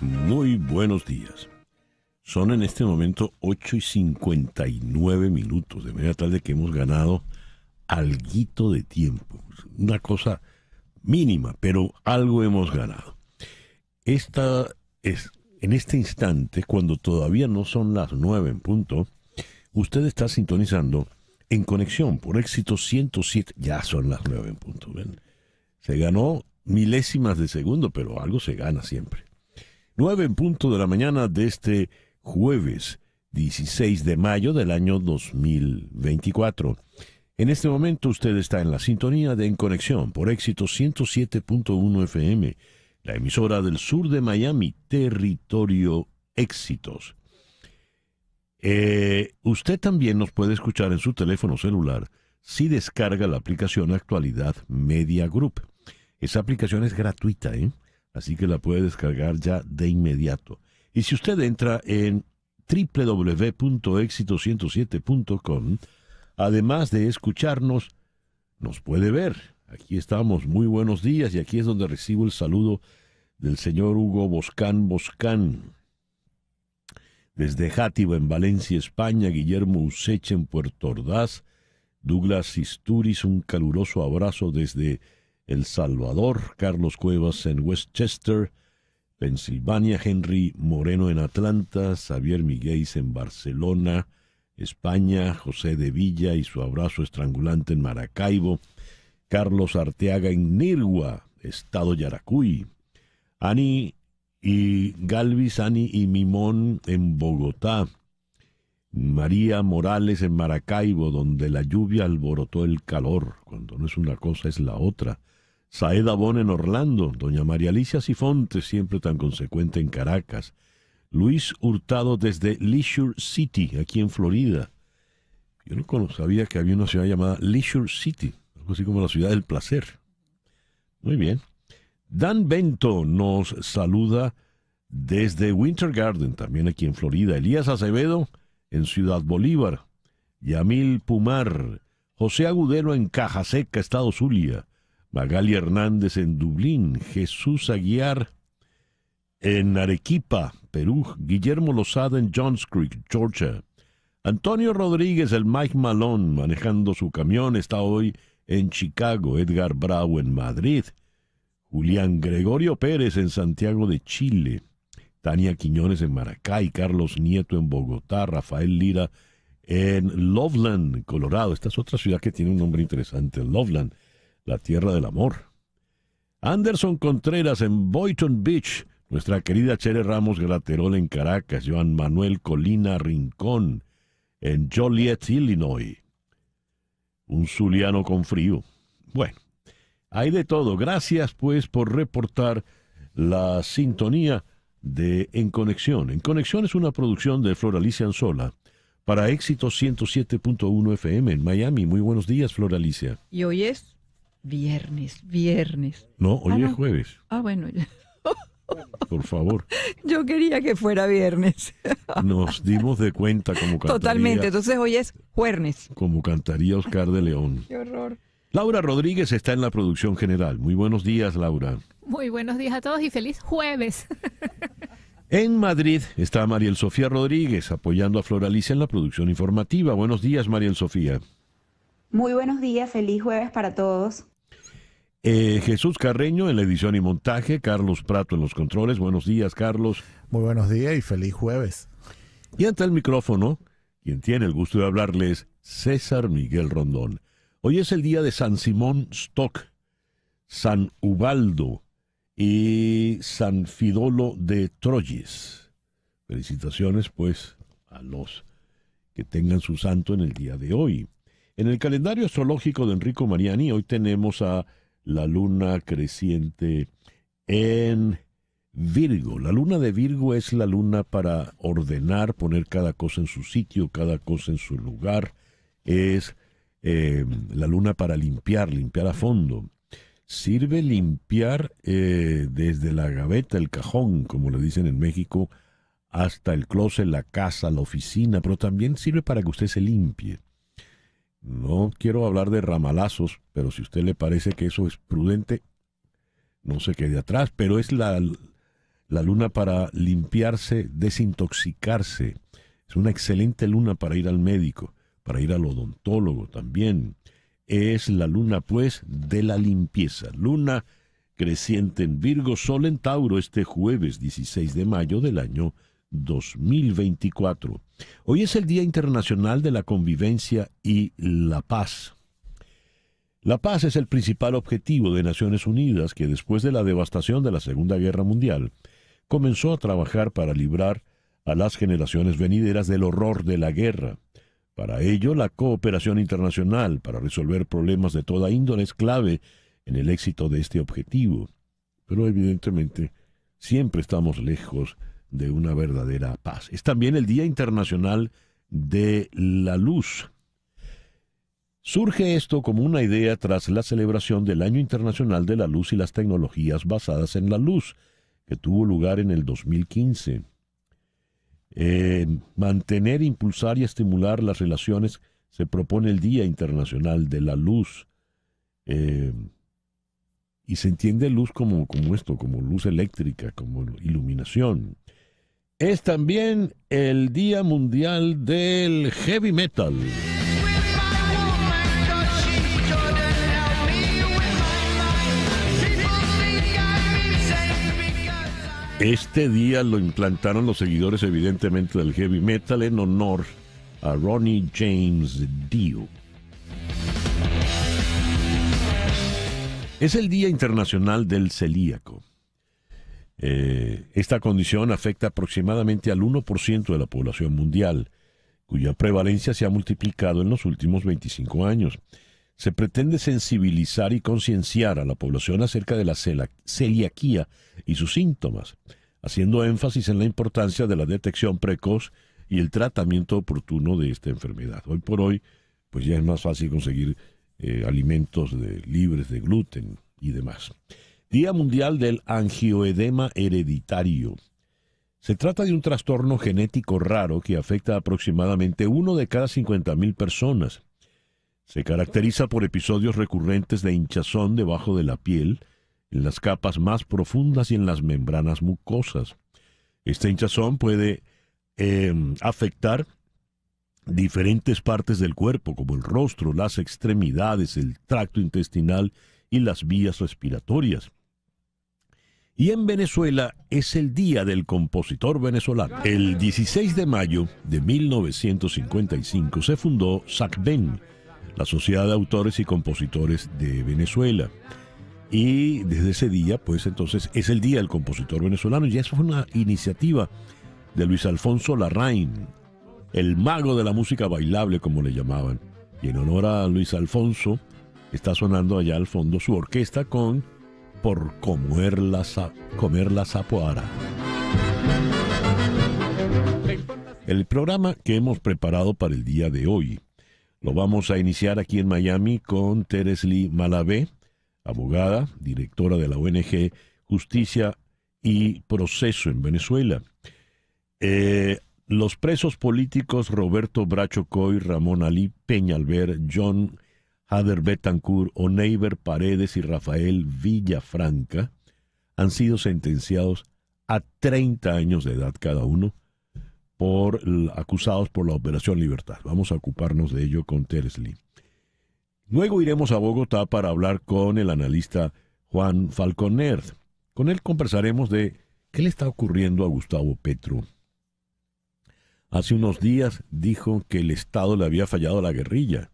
Muy buenos días. Son en este momento 8 y 59 minutos, de media tal de que hemos ganado algo de tiempo. Una cosa mínima, pero algo hemos ganado. Esta es, en este instante, cuando todavía no son las 9 en punto, usted está sintonizando en conexión por éxito 107, ya son las 9 en punto. Se ganó milésimas de segundo, pero algo se gana siempre. 9 en punto de la mañana de este jueves 16 de mayo del año 2024. En este momento usted está en la sintonía de En Conexión por éxito 107.1 FM, la emisora del sur de Miami, territorio éxitos. Eh, usted también nos puede escuchar en su teléfono celular si descarga la aplicación Actualidad Media Group. Esa aplicación es gratuita, ¿eh? Así que la puede descargar ya de inmediato. Y si usted entra en www.exito107.com, además de escucharnos, nos puede ver. Aquí estamos, muy buenos días, y aquí es donde recibo el saludo del señor Hugo Boscán Boscán. Desde Jativo en Valencia, España, Guillermo Useche, en Puerto Ordaz, Douglas Isturiz, un caluroso abrazo desde el Salvador, Carlos Cuevas en Westchester, Pensilvania, Henry Moreno en Atlanta, Xavier Miguel en Barcelona, España, José de Villa y su abrazo estrangulante en Maracaibo, Carlos Arteaga en Nirgua, Estado Yaracuy, Ani y Galvis, Ani y Mimón en Bogotá, María Morales en Maracaibo, donde la lluvia alborotó el calor, cuando no es una cosa es la otra. Saeda Bon en Orlando, doña María Alicia Sifonte, siempre tan consecuente en Caracas, Luis Hurtado desde Leisure City, aquí en Florida. Yo no sabía que había una ciudad llamada Leisure City, algo así como la ciudad del placer. Muy bien. Dan Bento nos saluda desde Winter Garden, también aquí en Florida. Elías Acevedo en Ciudad Bolívar. Yamil Pumar. José Agudero en Cajaseca, Estado Zulia. Magali Hernández en Dublín, Jesús Aguiar en Arequipa, Perú, Guillermo Lozada en Johns Creek, Georgia. Antonio Rodríguez, el Mike Malone, manejando su camión, está hoy en Chicago, Edgar Brau en Madrid, Julián Gregorio Pérez en Santiago de Chile, Tania Quiñones en Maracay, Carlos Nieto en Bogotá, Rafael Lira en Loveland, Colorado. Esta es otra ciudad que tiene un nombre interesante, Loveland la tierra del amor. Anderson Contreras en Boyton Beach, nuestra querida Chere Ramos Graterol en Caracas, Joan Manuel Colina Rincón en Joliet, Illinois. Un zuliano con frío. Bueno, hay de todo. Gracias pues por reportar la sintonía de En Conexión. En Conexión es una producción de Floralicia Anzola para Éxito 107.1 FM en Miami. Muy buenos días, Floralicia. Y hoy es Viernes, viernes. No, hoy ah, es jueves. Ah, bueno. Por favor. Yo quería que fuera viernes. Nos dimos de cuenta como cantaría. Totalmente, entonces hoy es jueves. Como cantaría Oscar de León. Qué horror. Laura Rodríguez está en la producción general. Muy buenos días, Laura. Muy buenos días a todos y feliz jueves. En Madrid está Mariel Sofía Rodríguez apoyando a Floralicia en la producción informativa. Buenos días, Mariel Sofía. Muy buenos días, feliz jueves para todos. Eh, Jesús Carreño en la edición y montaje, Carlos Prato en los controles. Buenos días, Carlos. Muy buenos días y feliz jueves. Y ante el micrófono, quien tiene el gusto de hablarles, César Miguel Rondón. Hoy es el día de San Simón Stock, San Ubaldo y San Fidolo de Troyes. Felicitaciones, pues, a los que tengan su santo en el día de hoy. En el calendario astrológico de Enrico Mariani, hoy tenemos a la luna creciente en Virgo. La luna de Virgo es la luna para ordenar, poner cada cosa en su sitio, cada cosa en su lugar. Es eh, la luna para limpiar, limpiar a fondo. Sirve limpiar eh, desde la gaveta, el cajón, como le dicen en México, hasta el closet, la casa, la oficina, pero también sirve para que usted se limpie. No quiero hablar de ramalazos, pero si a usted le parece que eso es prudente, no se quede atrás, pero es la, la luna para limpiarse, desintoxicarse. Es una excelente luna para ir al médico, para ir al odontólogo también. Es la luna, pues, de la limpieza. Luna creciente en Virgo, Sol en Tauro este jueves 16 de mayo del año 2024. Hoy es el Día Internacional de la Convivencia y la Paz. La paz es el principal objetivo de Naciones Unidas que después de la devastación de la Segunda Guerra Mundial comenzó a trabajar para librar a las generaciones venideras del horror de la guerra. Para ello, la cooperación internacional para resolver problemas de toda índole es clave en el éxito de este objetivo. Pero evidentemente, siempre estamos lejos de una verdadera paz. Es también el Día Internacional de la Luz. Surge esto como una idea tras la celebración del Año Internacional de la Luz y las Tecnologías Basadas en la Luz, que tuvo lugar en el 2015. Eh, mantener, impulsar y estimular las relaciones se propone el Día Internacional de la Luz. Eh, y se entiende luz como, como esto, como luz eléctrica, como iluminación es también el Día Mundial del Heavy Metal. Este día lo implantaron los seguidores evidentemente del heavy metal en honor a Ronnie James Dio. Es el Día Internacional del Celíaco. Eh, esta condición afecta aproximadamente al 1% de la población mundial, cuya prevalencia se ha multiplicado en los últimos 25 años. Se pretende sensibilizar y concienciar a la población acerca de la celiaquía y sus síntomas, haciendo énfasis en la importancia de la detección precoz y el tratamiento oportuno de esta enfermedad. Hoy por hoy, pues ya es más fácil conseguir eh, alimentos libres de gluten y demás. Día Mundial del Angioedema Hereditario. Se trata de un trastorno genético raro que afecta a aproximadamente uno de cada 50.000 personas. Se caracteriza por episodios recurrentes de hinchazón debajo de la piel, en las capas más profundas y en las membranas mucosas. Esta hinchazón puede em, afectar diferentes partes del cuerpo, como el rostro, las extremidades, el tracto intestinal y las vías respiratorias. Y en Venezuela es el Día del Compositor Venezolano. El 16 de mayo de 1955 se fundó SACBEN, la Sociedad de Autores y Compositores de Venezuela. Y desde ese día, pues entonces es el Día del Compositor Venezolano. Y eso fue una iniciativa de Luis Alfonso Larraín, el mago de la música bailable, como le llamaban. Y en honor a Luis Alfonso, está sonando allá al fondo su orquesta con por comer la, comer El programa que hemos preparado para el día de hoy lo vamos a iniciar aquí en Miami con Lee Malavé, abogada, directora de la ONG Justicia y Proceso en Venezuela. Eh, los presos políticos Roberto Bracho Coy, Ramón Alí Peñalver, John Hader Betancourt, Oneiber Paredes y Rafael Villafranca han sido sentenciados a 30 años de edad cada uno por acusados por la Operación Libertad. Vamos a ocuparnos de ello con tersley Luego iremos a Bogotá para hablar con el analista Juan Falconer. Con él conversaremos de qué le está ocurriendo a Gustavo Petro. Hace unos días dijo que el Estado le había fallado a la guerrilla.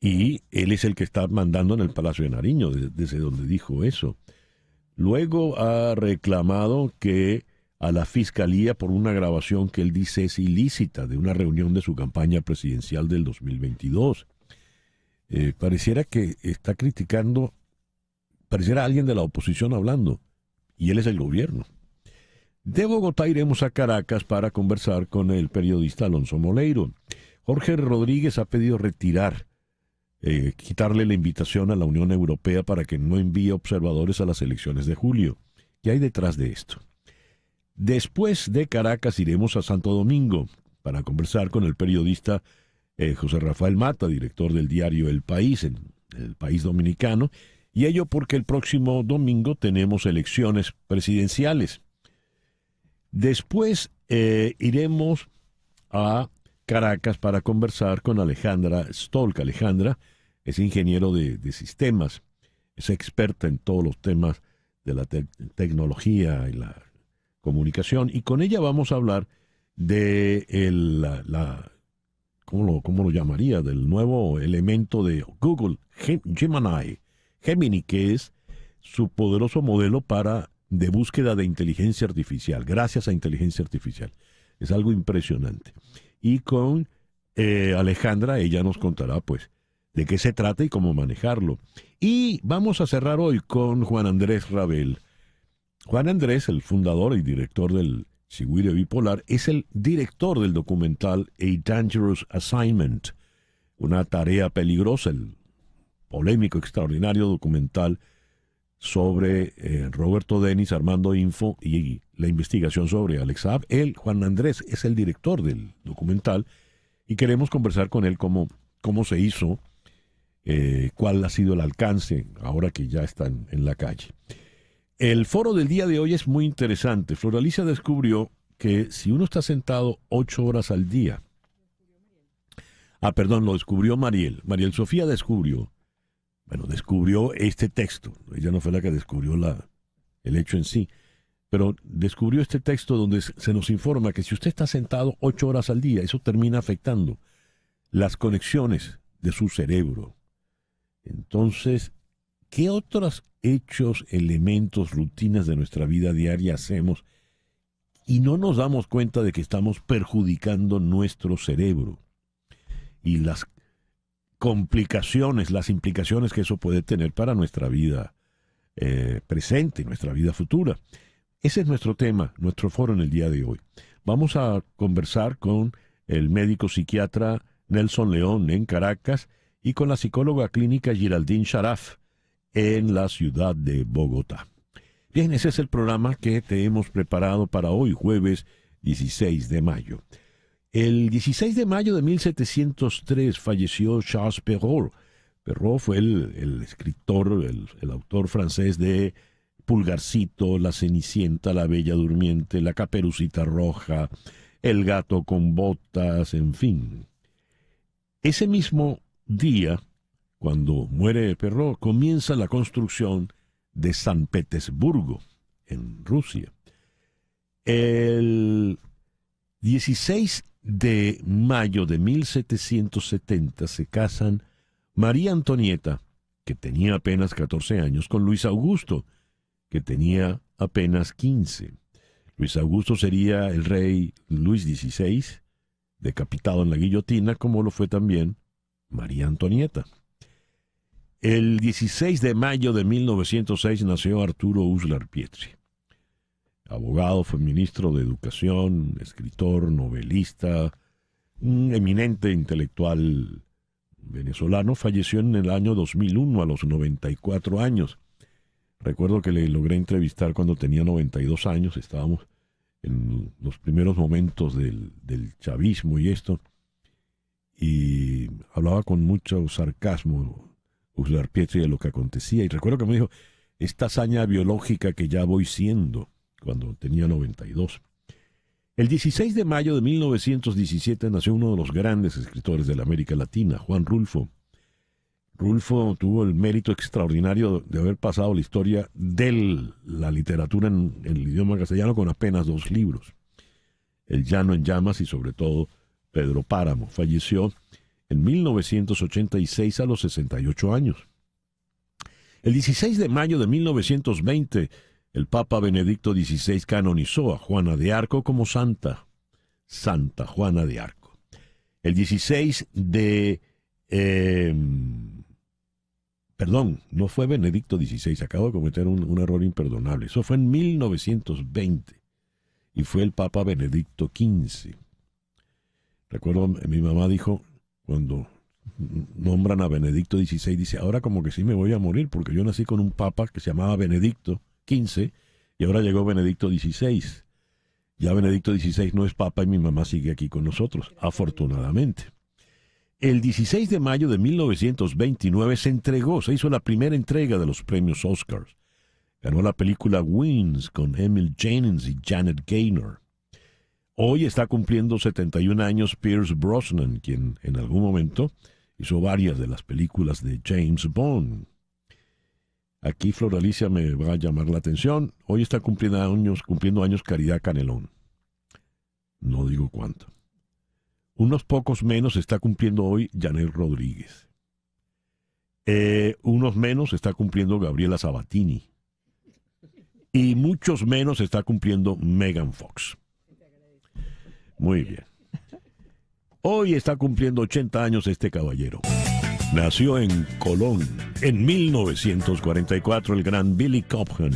Y él es el que está mandando en el Palacio de Nariño, desde donde dijo eso. Luego ha reclamado que a la fiscalía por una grabación que él dice es ilícita de una reunión de su campaña presidencial del 2022. Eh, pareciera que está criticando, pareciera alguien de la oposición hablando, y él es el gobierno. De Bogotá iremos a Caracas para conversar con el periodista Alonso Moleiro. Jorge Rodríguez ha pedido retirar eh, quitarle la invitación a la Unión Europea para que no envíe observadores a las elecciones de julio. ¿Qué hay detrás de esto? Después de Caracas iremos a Santo Domingo para conversar con el periodista eh, José Rafael Mata, director del diario El País, en el país dominicano, y ello porque el próximo domingo tenemos elecciones presidenciales. Después eh, iremos a Caracas para conversar con Alejandra Stolk. Alejandra es ingeniero de, sistemas, es experta en todos los temas de la tecnología y la comunicación, y con ella vamos a hablar de la, ¿cómo lo, ¿cómo lo, llamaría? Del nuevo elemento de Google, Gemini, Gemini, que es su poderoso modelo para de búsqueda de inteligencia artificial, gracias a inteligencia artificial. Es algo impresionante y con eh, Alejandra, ella nos contará pues de qué se trata y cómo manejarlo. Y vamos a cerrar hoy con Juan Andrés Rabel. Juan Andrés, el fundador y director del Siguire Bipolar, es el director del documental A Dangerous Assignment, una tarea peligrosa, el polémico, extraordinario documental sobre eh, Roberto Denis, Armando Info y la investigación sobre Alex Saab. Él, Juan Andrés, es el director del documental y queremos conversar con él cómo, cómo se hizo, eh, cuál ha sido el alcance ahora que ya están en la calle. El foro del día de hoy es muy interesante. floralicia descubrió que si uno está sentado ocho horas al día, ah, perdón, lo descubrió Mariel. Mariel Sofía descubrió bueno, descubrió este texto. Ella no fue la que descubrió el hecho en sí. Pero descubrió este texto donde se nos informa que si usted está sentado ocho horas al día, eso termina afectando las conexiones de su cerebro. Entonces, ¿qué otros hechos, elementos, rutinas de nuestra vida diaria hacemos y no nos damos cuenta de que estamos perjudicando nuestro cerebro? Y las complicaciones, las implicaciones que eso puede tener para nuestra vida eh, presente y nuestra vida futura. Ese es nuestro tema, nuestro foro en el día de hoy. Vamos a conversar con el médico psiquiatra Nelson León en Caracas y con la psicóloga clínica Geraldine Sharaf en la ciudad de Bogotá. Bien, ese es el programa que te hemos preparado para hoy, jueves 16 de mayo. El 16 de mayo de 1703 falleció Charles Perrault. Perrault fue el, escritor, el, el, autor francés de Pulgarcito, La Cenicienta, La Bella Durmiente, La Caperucita Roja, El Gato con Botas, en fin. Ese mismo día, cuando muere Perrault, comienza la construcción de San Petersburgo, en Rusia. El 16 de mayo de 1770 se casan María Antonieta, que tenía apenas 14 años, con Luis Augusto, que tenía apenas 15. Luis Augusto sería el rey Luis XVI, decapitado en la guillotina, como lo fue también María Antonieta. El 16 de mayo de 1906 nació Arturo Uslar Pietri abogado, fue ministro de Educación, escritor, novelista, un eminente intelectual venezolano, falleció en el año 2001 a los 94 años. Recuerdo que le logré entrevistar cuando tenía 92 años, estábamos en los primeros momentos del, del chavismo y esto, y hablaba con mucho sarcasmo Uslar Pietri de lo que acontecía, y recuerdo que me dijo, esta hazaña biológica que ya voy siendo, cuando tenía 92. El 16 de mayo de 1917 nació uno de los grandes escritores de la América Latina, Juan Rulfo. Rulfo tuvo el mérito extraordinario de haber pasado la historia de la literatura en, el idioma castellano con apenas dos libros. El Llano en Llamas y sobre todo Pedro Páramo. Falleció en 1986 a los 68 años. El 16 de mayo de 1920 el Papa Benedicto XVI canonizó a Juana de Arco como santa, Santa Juana de Arco. El 16 de... Em, perdón, no fue Benedicto XVI, acabo de cometer un, un, error imperdonable. Eso fue en 1920 y fue el Papa Benedicto XV. Recuerdo, mi mamá dijo, cuando nombran a Benedicto XVI, dice, ahora como que sí me voy a morir porque yo nací con un Papa que se llamaba Benedicto y ahora llegó Benedicto XVI. Ya Benedicto XVI no es papa y mi mamá sigue aquí con nosotros, afortunadamente. El 16 de mayo de 1929 se entregó, se hizo la primera entrega de los premios Oscars. Ganó la película wins con Emil Jannings y Janet Gaynor. Hoy está cumpliendo 71 años Pierce Brosnan, quien en algún momento hizo varias de las películas de James Bond. Aquí Floralicia me va a llamar la atención. Hoy está cumpliendo años, cumpliendo años Caridad Canelón. No digo cuánto. Unos pocos menos está cumpliendo hoy Janel Rodríguez. Eh, unos menos está cumpliendo Gabriela Sabatini. Y muchos menos está cumpliendo Megan Fox. Muy bien. Hoy está cumpliendo 80 años este caballero. Nació en Colón en 1944 el gran Billy Cobham,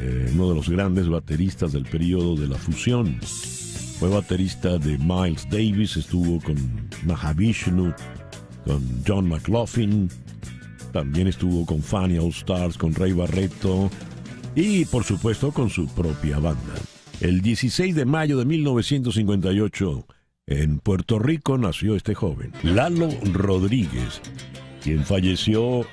eh, uno de los grandes bateristas del periodo de la fusión. Fue baterista de Miles Davis, estuvo con Mahavishnu, con John McLaughlin, también estuvo con Fanny All Stars, con Ray Barreto y por supuesto con su propia banda. El 16 de mayo de 1958 en Puerto Rico nació este joven, Lalo Rodríguez, quien falleció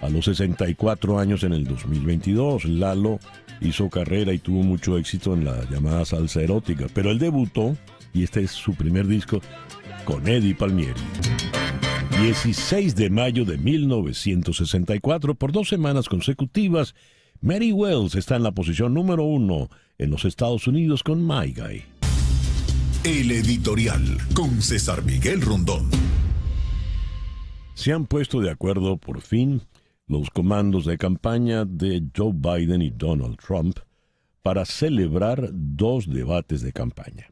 a los 64 años en el 2022. Lalo hizo carrera y tuvo mucho éxito en la llamada salsa erótica, pero él debutó, y este es su primer disco, con Eddie Palmieri. 16 de mayo de 1964, por dos semanas consecutivas, Mary Wells está en la posición número uno en los Estados Unidos con My Guy. El editorial con César Miguel Rondón. Se han puesto de acuerdo por fin los comandos de campaña de Joe Biden y Donald Trump para celebrar dos debates de campaña.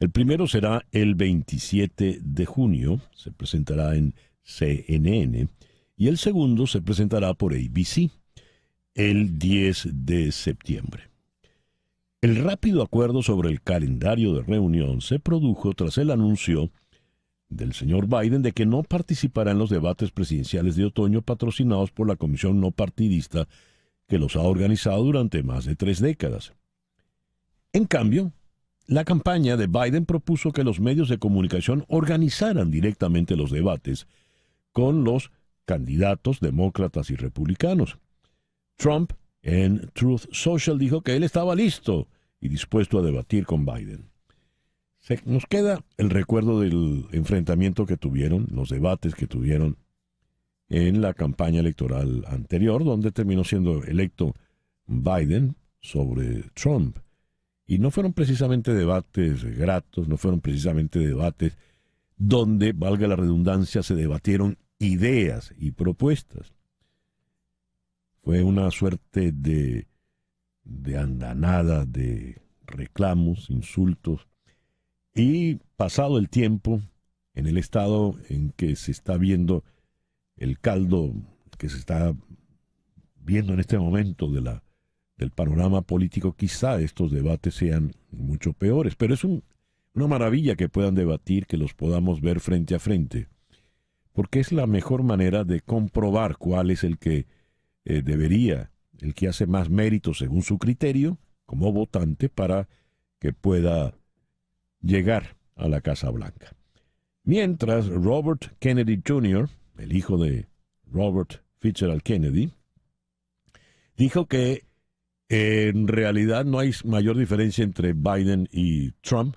El primero será el 27 de junio, se presentará en CNN, y el segundo se presentará por ABC el 10 de septiembre. El rápido acuerdo sobre el calendario de reunión se produjo tras el anuncio del señor Biden de que no participará en los debates presidenciales de otoño patrocinados por la comisión no partidista que los ha organizado durante más de tres décadas. En cambio, la campaña de Biden propuso que los medios de comunicación organizaran directamente los debates con los candidatos demócratas y republicanos. Trump en Truth Social dijo que él estaba listo y dispuesto a debatir con Biden. nos queda el recuerdo del enfrentamiento que tuvieron, los debates que tuvieron en la campaña electoral anterior, donde terminó siendo electo Biden sobre Trump. Y no fueron precisamente debates gratos, no fueron precisamente debates donde, valga la redundancia, se debatieron ideas y propuestas. Fue una suerte de, de andanada, de reclamos, insultos. Y pasado el tiempo, en el estado en que se está viendo el caldo que se está viendo en este momento de la, del panorama político, quizá estos debates sean mucho peores, pero es una maravilla que puedan debatir, que los podamos ver frente a frente, porque es la mejor manera de comprobar cuál es el que eh, debería, el que hace más mérito según su criterio, como votante, para que pueda llegar a la Casa Blanca. Mientras Robert Kennedy Jr., el hijo de Robert Fitzgerald Kennedy, dijo que en realidad no hay mayor diferencia entre Biden y Trump,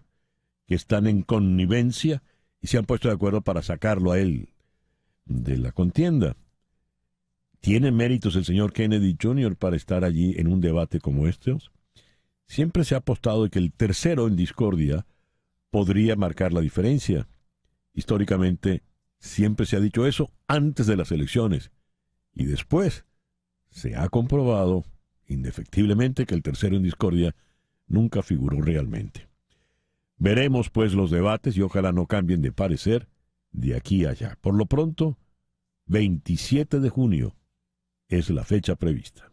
que están en connivencia y se han puesto de acuerdo para sacarlo a él de la contienda. ¿Tiene méritos el señor Kennedy Jr. para estar allí en un debate como este? Siempre se ha apostado que el tercero en discordia podría marcar la diferencia. Históricamente siempre se ha dicho eso antes de las elecciones. Y después se ha comprobado indefectiblemente que el tercero en discordia nunca figuró realmente. Veremos pues los debates y ojalá no cambien de parecer de aquí a allá. Por lo pronto, 27 de junio, es la fecha prevista.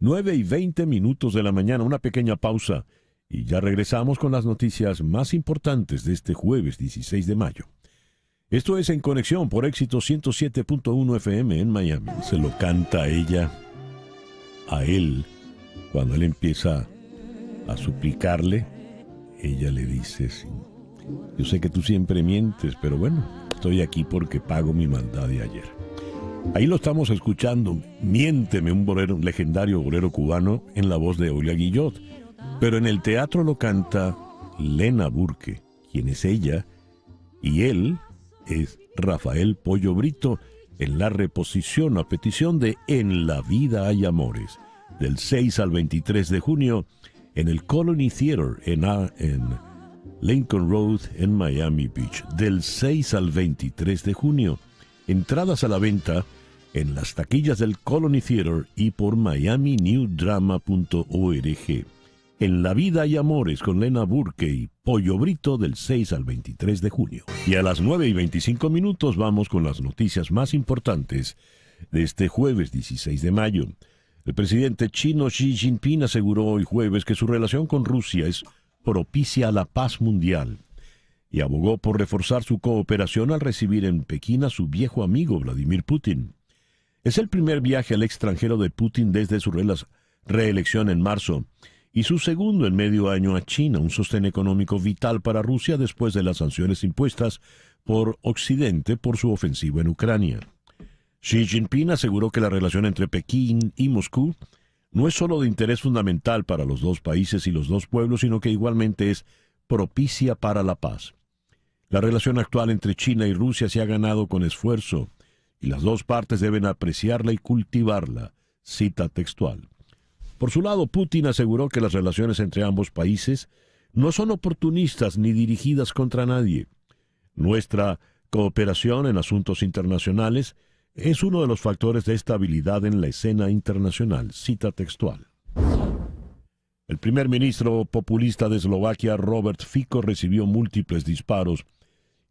9 y 20 minutos de la mañana, una pequeña pausa y ya regresamos con las noticias más importantes de este jueves 16 de mayo. Esto es En Conexión por éxito 107.1 FM en Miami. Se lo canta ella, a él, cuando él empieza a suplicarle, ella le dice, yo sé que tú siempre mientes, pero bueno, estoy aquí porque pago mi maldad de ayer. Ahí lo estamos escuchando, Miénteme, un bolero, legendario bolero cubano en la voz de Olga Guillot. Pero en el teatro lo canta Lena Burke, quien es ella, y él es Rafael Pollo Brito en la reposición a petición de En la vida hay amores, del 6 al 23 de junio en el Colony Theater en, ah, en Lincoln Road en Miami Beach, del 6 al 23 de junio. Entradas a la venta en las taquillas del Colony Theater y por miaminewdrama.org. En La Vida y Amores con Lena Burke y Pollo Brito del 6 al 23 de junio. Y a las 9 y 25 minutos vamos con las noticias más importantes de este jueves 16 de mayo. El presidente chino Xi Jinping aseguró hoy jueves que su relación con Rusia es propicia a la paz mundial y abogó por reforzar su cooperación al recibir en Pekín a su viejo amigo Vladimir Putin. Es el primer viaje al extranjero de Putin desde su reelección en marzo y su segundo en medio año a China, un sostén económico vital para Rusia después de las sanciones impuestas por Occidente por su ofensiva en Ucrania. Xi Jinping aseguró que la relación entre Pekín y Moscú no es solo de interés fundamental para los dos países y los dos pueblos, sino que igualmente es propicia para la paz. La relación actual entre China y Rusia se ha ganado con esfuerzo y las dos partes deben apreciarla y cultivarla, cita textual. Por su lado, Putin aseguró que las relaciones entre ambos países no son oportunistas ni dirigidas contra nadie. Nuestra cooperación en asuntos internacionales es uno de los factores de estabilidad en la escena internacional, cita textual. El primer ministro populista de Eslovaquia, Robert Fico, recibió múltiples disparos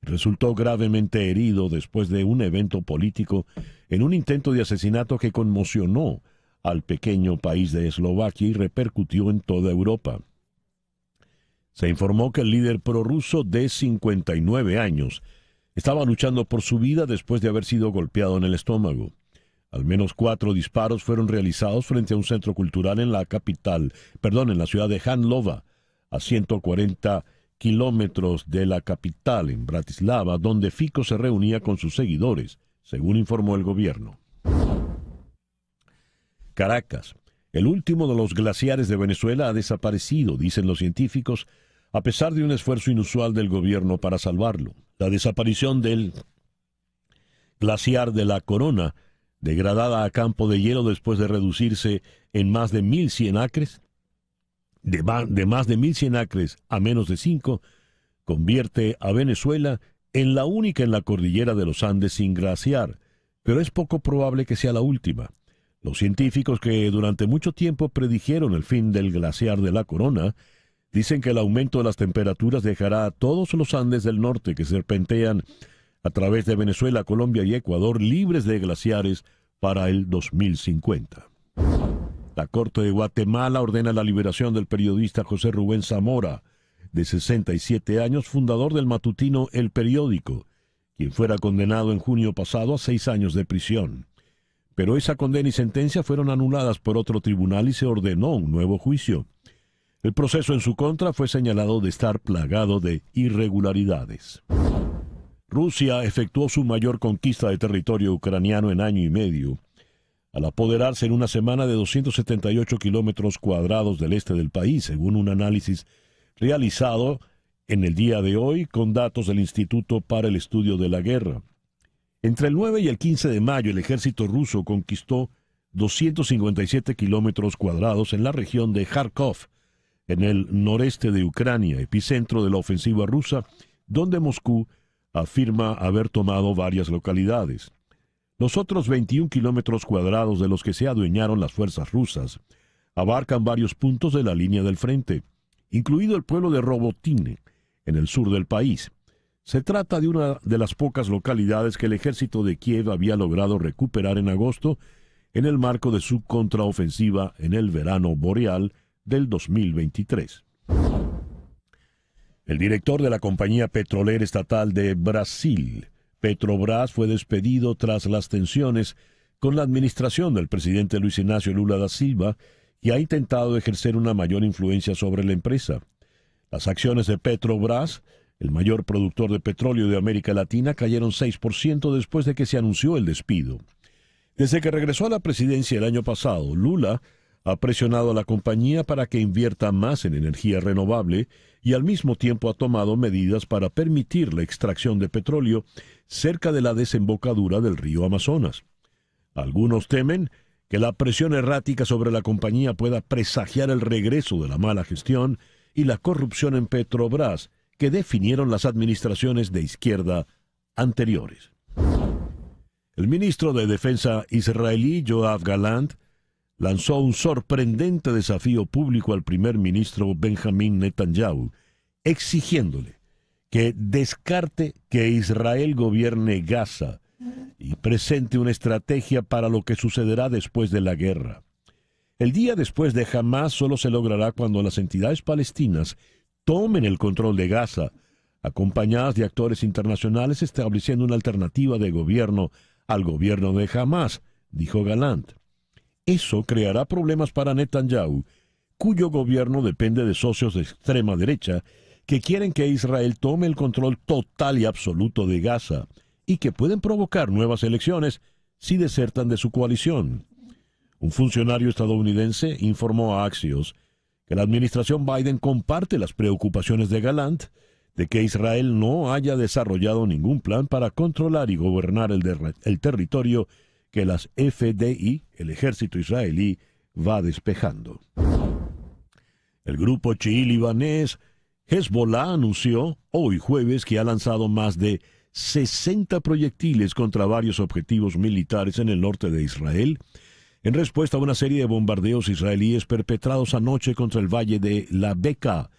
resultó gravemente herido después de un evento político en un intento de asesinato que conmocionó al pequeño país de Eslovaquia y repercutió en toda Europa. Se informó que el líder prorruso de 59 años estaba luchando por su vida después de haber sido golpeado en el estómago. Al menos cuatro disparos fueron realizados frente a un centro cultural en la capital, perdón, en la ciudad de Hanlova, a 140 kilómetros kilómetros de la capital, en Bratislava, donde Fico se reunía con sus seguidores, según informó el gobierno. Caracas. El último de los glaciares de Venezuela ha desaparecido, dicen los científicos, a pesar de un esfuerzo inusual del gobierno para salvarlo. La desaparición del glaciar de la Corona, degradada a campo de hielo después de reducirse en más de 1.100 acres, de, más de 1.100 acres a menos de 5 convierte a Venezuela en la única en la cordillera de los Andes sin glaciar, pero es poco probable que sea la última. Los científicos que durante mucho tiempo predijeron el fin del glaciar de la corona dicen que el aumento de las temperaturas dejará a todos los Andes del norte que serpentean a través de Venezuela, Colombia y Ecuador libres de glaciares para el 2050. La Corte de Guatemala ordena la liberación del periodista José Rubén Zamora, de 67 años, fundador del matutino El Periódico, quien fuera condenado en junio pasado a seis años de prisión. Pero esa condena y sentencia fueron anuladas por otro tribunal y se ordenó un nuevo juicio. El proceso en su contra fue señalado de estar plagado de irregularidades. Rusia efectuó su mayor conquista de territorio ucraniano en año y medio al apoderarse en una semana de 278 kilómetros cuadrados del este del país, según un análisis realizado en el día de hoy con datos del Instituto para el Estudio de la Guerra. Entre el 9 y el 15 de mayo el ejército ruso conquistó 257 kilómetros cuadrados en la región de Kharkov, en el noreste de Ucrania, epicentro de la ofensiva rusa, donde Moscú afirma haber tomado varias localidades. Los otros 21 kilómetros cuadrados de los que se adueñaron las fuerzas rusas abarcan varios puntos de la línea del frente, incluido el pueblo de Robotine, en el sur del país. Se trata de una de las pocas localidades que el ejército de Kiev había logrado recuperar en agosto en el marco de su contraofensiva en el verano boreal del 2023. El director de la compañía petrolera estatal de Brasil, Petrobras fue despedido tras las tensiones con la administración del presidente Luis Ignacio Lula da Silva, y ha intentado ejercer una mayor influencia sobre la empresa. Las acciones de Petrobras, el mayor productor de petróleo de América Latina, cayeron 6% después de que se anunció el despido. Desde que regresó a la presidencia el año pasado, Lula ha presionado a la compañía para que invierta más en energía renovable y al mismo tiempo ha tomado medidas para permitir la extracción de petróleo cerca de la desembocadura del río Amazonas. Algunos temen que la presión errática sobre la compañía pueda presagiar el regreso de la mala gestión y la corrupción en Petrobras que definieron las administraciones de izquierda anteriores. El ministro de Defensa israelí Joab Galant lanzó un sorprendente desafío público al primer ministro Benjamín Netanyahu, exigiéndole que descarte que Israel gobierne Gaza y presente una estrategia para lo que sucederá después de la guerra. El día después de Hamas solo se logrará cuando las entidades palestinas tomen el control de Gaza, acompañadas de actores internacionales estableciendo una alternativa de gobierno al gobierno de Hamas, dijo Galant. Eso creará problemas para Netanyahu, cuyo gobierno depende de socios de extrema derecha que quieren que Israel tome el control total y absoluto de Gaza y que pueden provocar nuevas elecciones si desertan de su coalición. Un funcionario estadounidense informó a Axios que la administración Biden comparte las preocupaciones de Galant de que Israel no haya desarrollado ningún plan para controlar y gobernar el, territorio que las FDI, el ejército israelí, va despejando. El grupo chií libanés Hezbollah anunció hoy jueves que ha lanzado más de 60 proyectiles contra varios objetivos militares en el norte de Israel, en respuesta a una serie de bombardeos israelíes perpetrados anoche contra el valle de La Beca,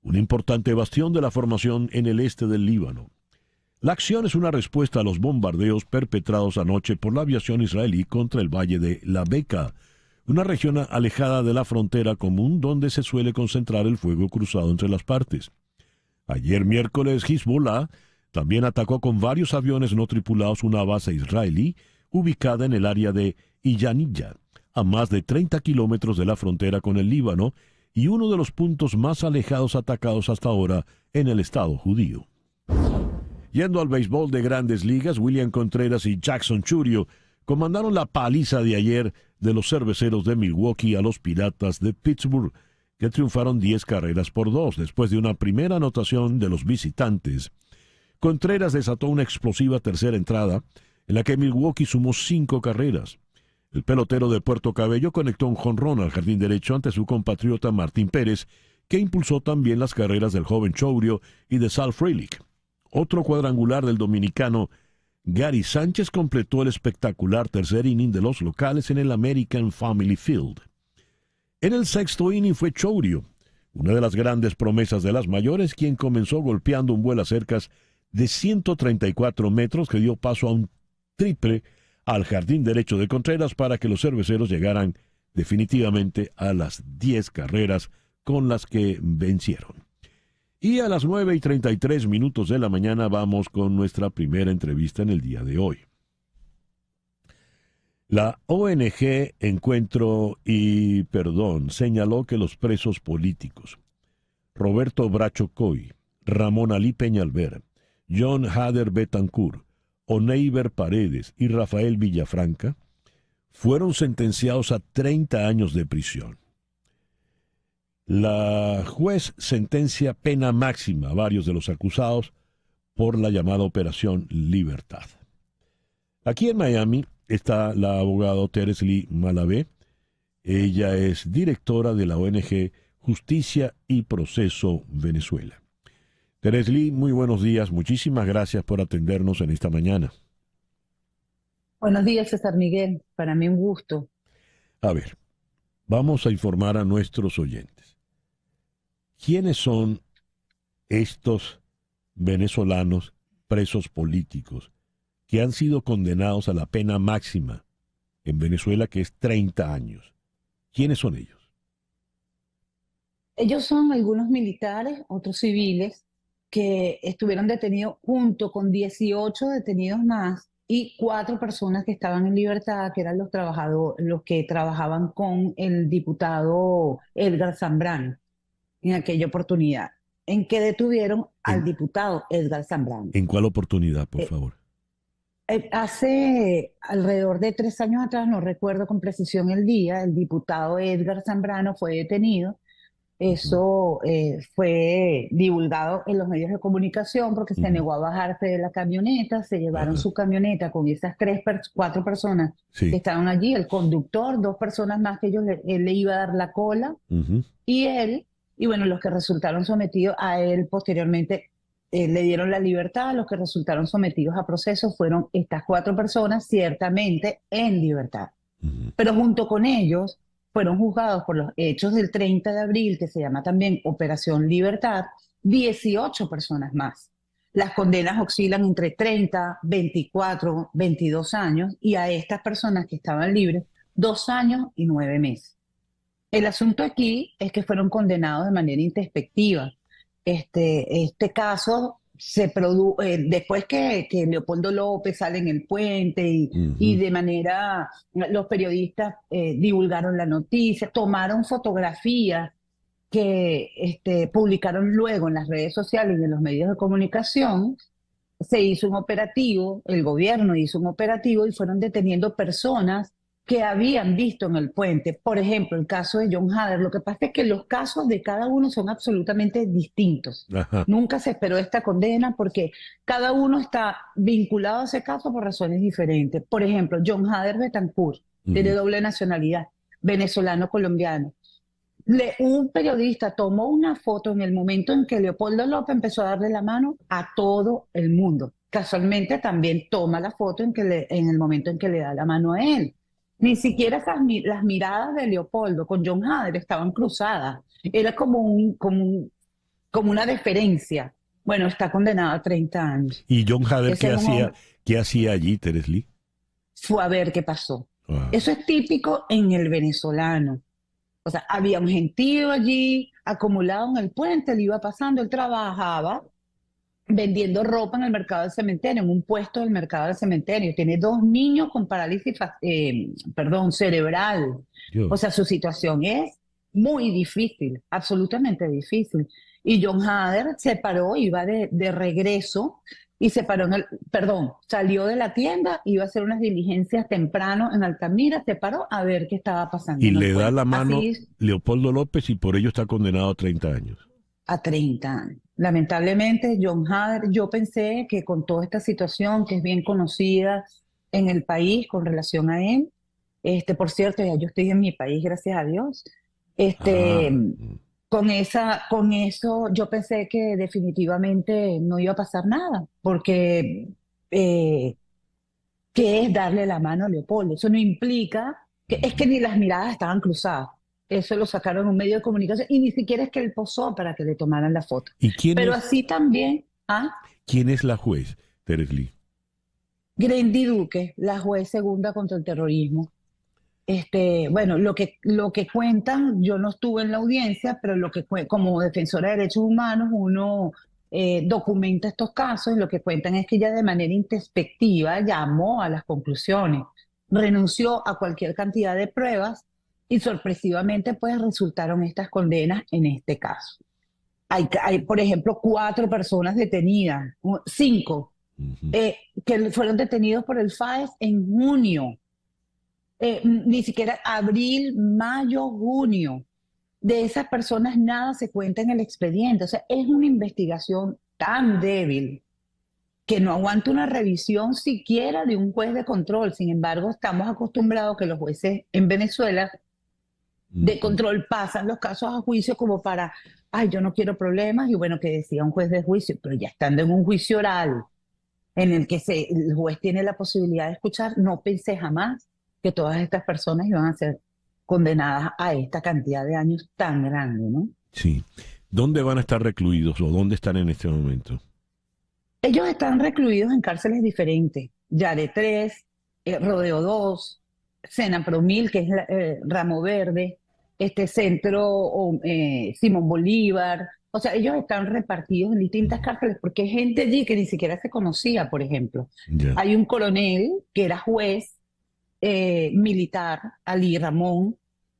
un importante bastión de la formación en el este del Líbano. La acción es una respuesta a los bombardeos perpetrados anoche por la aviación israelí contra el valle de La Beca, una región alejada de la frontera común donde se suele concentrar el fuego cruzado entre las partes. Ayer miércoles, Hezbollah también atacó con varios aviones no tripulados una base israelí ubicada en el área de Illanilla, a más de 30 kilómetros de la frontera con el Líbano y uno de los puntos más alejados atacados hasta ahora en el Estado judío. Yendo al béisbol de grandes ligas, William Contreras y Jackson Churio comandaron la paliza de ayer de los cerveceros de Milwaukee a los Piratas de Pittsburgh, que triunfaron 10 carreras por 2 después de una primera anotación de los visitantes. Contreras desató una explosiva tercera entrada en la que Milwaukee sumó 5 carreras. El pelotero de Puerto Cabello conectó un jonrón al jardín derecho ante su compatriota Martín Pérez, que impulsó también las carreras del joven Chourio y de Sal Frelick. Otro cuadrangular del dominicano Gary Sánchez completó el espectacular tercer inning de los locales en el American Family Field. En el sexto inning fue Chourio, una de las grandes promesas de las mayores, quien comenzó golpeando un vuelo a cercas de 134 metros que dio paso a un triple al jardín derecho de Contreras para que los cerveceros llegaran definitivamente a las 10 carreras con las que vencieron. Y a las 9 y 33 minutos de la mañana vamos con nuestra primera entrevista en el día de hoy. La ONG Encuentro y Perdón señaló que los presos políticos Roberto Bracho Coy, Ramón Ali Peñalver, John Hader Betancourt, Oneiber Paredes y Rafael Villafranca fueron sentenciados a 30 años de prisión. La juez sentencia pena máxima a varios de los acusados por la llamada Operación Libertad. Aquí en Miami está la abogada Teres Lee Malabé. Ella es directora de la ONG Justicia y Proceso Venezuela. Teres Lee, muy buenos días. Muchísimas gracias por atendernos en esta mañana. Buenos días, César Miguel. Para mí un gusto. A ver, vamos a informar a nuestros oyentes. ¿Quiénes son estos venezolanos presos políticos que han sido condenados a la pena máxima en Venezuela, que es 30 años? ¿Quiénes son ellos? Ellos son algunos militares, otros civiles, que estuvieron detenidos junto con 18 detenidos más y cuatro personas que estaban en libertad, que eran los trabajadores, los que trabajaban con el diputado Edgar Zambrano en aquella oportunidad en que detuvieron al diputado Edgar Zambrano. ¿En cuál oportunidad, por eh, favor? Eh, hace alrededor de tres años atrás, no recuerdo con precisión el día, el diputado Edgar Zambrano fue detenido. Eso eh, fue divulgado en los medios de comunicación porque se negó a bajarse de la camioneta, se llevaron su camioneta con esas tres, cuatro personas que estaban allí, el conductor, dos personas más que ellos, él le iba a dar la cola y él y bueno, los que resultaron sometidos a él posteriormente eh, le dieron la libertad, los que resultaron sometidos a proceso fueron estas cuatro personas ciertamente en libertad. Pero junto con ellos fueron juzgados por los hechos del 30 de abril, que se llama también Operación Libertad, 18 personas más. Las condenas oscilan entre 30, 24, 22 años y a estas personas que estaban libres, dos años y nueve meses. El asunto aquí es que fueron condenados de manera introspectiva. Este, este caso se produjo eh, después que, Leopoldo López sale en el puente y, de manera los periodistas eh, divulgaron la noticia, tomaron fotografías que este, publicaron luego en las redes sociales y en los medios de comunicación, se hizo un operativo, el gobierno hizo un operativo y fueron deteniendo personas que habían visto en el puente. Por ejemplo, el caso de John Hader. Lo que pasa es que los casos de cada uno son absolutamente distintos. Nunca se esperó esta condena porque cada uno está vinculado a ese caso por razones diferentes. Por ejemplo, John Hader de uh de doble nacionalidad, venezolano-colombiano. un periodista tomó una foto en el momento en que Leopoldo López empezó a darle la mano a todo el mundo. Casualmente también toma la foto en, que en el momento en que le da la mano a él. Ni siquiera las miradas de Leopoldo con John Hader estaban cruzadas. Era como, un, como, como una deferencia. Bueno, está condenado a 30 años. ¿Y John Hader qué hacía, qué hacía allí, Teres Lee? Fue a ver qué pasó. Ah. Eso es típico en el venezolano. O sea, había un gentío allí, acumulado en el puente, le iba pasando, él trabajaba vendiendo ropa en el mercado del cementerio, en un puesto del mercado del cementerio. Tiene dos niños con parálisis, eh, perdón, cerebral. O sea, su situación es muy difícil, absolutamente difícil. Y John Hader se paró, iba de, regreso y se paró en el, perdón, salió de la tienda, iba a hacer unas diligencias temprano en Altamira, se paró a ver qué estaba pasando. Y le da la mano Leopoldo López y por ello está condenado a 30 años. A 30 años. Lamentablemente, John Hader, yo pensé que con toda esta situación que es bien conocida en el país con relación a él, este, por cierto, ya yo estoy en mi país, gracias a Dios, este, mm, con, esa, con eso yo pensé que definitivamente no iba a pasar nada, porque eh, ¿qué es darle la mano a Leopoldo? Eso no implica, que, es que ni las miradas estaban cruzadas. Eso lo sacaron un medio de comunicación y ni siquiera es que él posó para que le tomaran la foto. Pero así también. ¿ah? ¿Quién es la juez, Teresli? Grendy Duque, la juez segunda contra el terrorismo. Este, bueno, lo que, lo que cuentan, yo no estuve en la audiencia, pero lo que como defensora de derechos humanos uno eh, documenta estos casos y lo que cuentan es que ella de manera introspectiva llamó a las conclusiones, renunció a cualquier cantidad de pruebas y sorpresivamente pues resultaron estas condenas en este caso. Hay, por ejemplo, cuatro personas detenidas, cinco, eh, que fueron detenidos por el FAES en junio, eh, ni siquiera abril, mayo, junio. De esas personas nada se cuenta en el expediente. O sea, es una investigación tan débil que no aguanta una revisión siquiera de un juez de control. Sin embargo, estamos acostumbrados que los jueces en Venezuela de control pasan los casos a juicio como para, ay, yo no quiero problemas, y bueno, que decía un juez de juicio, pero ya estando en un juicio oral en el que el juez tiene la posibilidad de escuchar, no pensé jamás que todas estas personas iban a ser condenadas a esta cantidad de años tan grande, ¿no? Sí. ¿Dónde van a estar recluidos o dónde están en este momento? Ellos están recluidos en cárceles diferentes. Yare 3, eh, Rodeo 2, Cena que es eh, Ramo Verde, este centro eh, Simón Bolívar, o sea, ellos están repartidos en distintas cárceles porque hay gente allí que ni siquiera se conocía, por ejemplo. Hay un coronel que era juez eh, militar, Ali Ramón,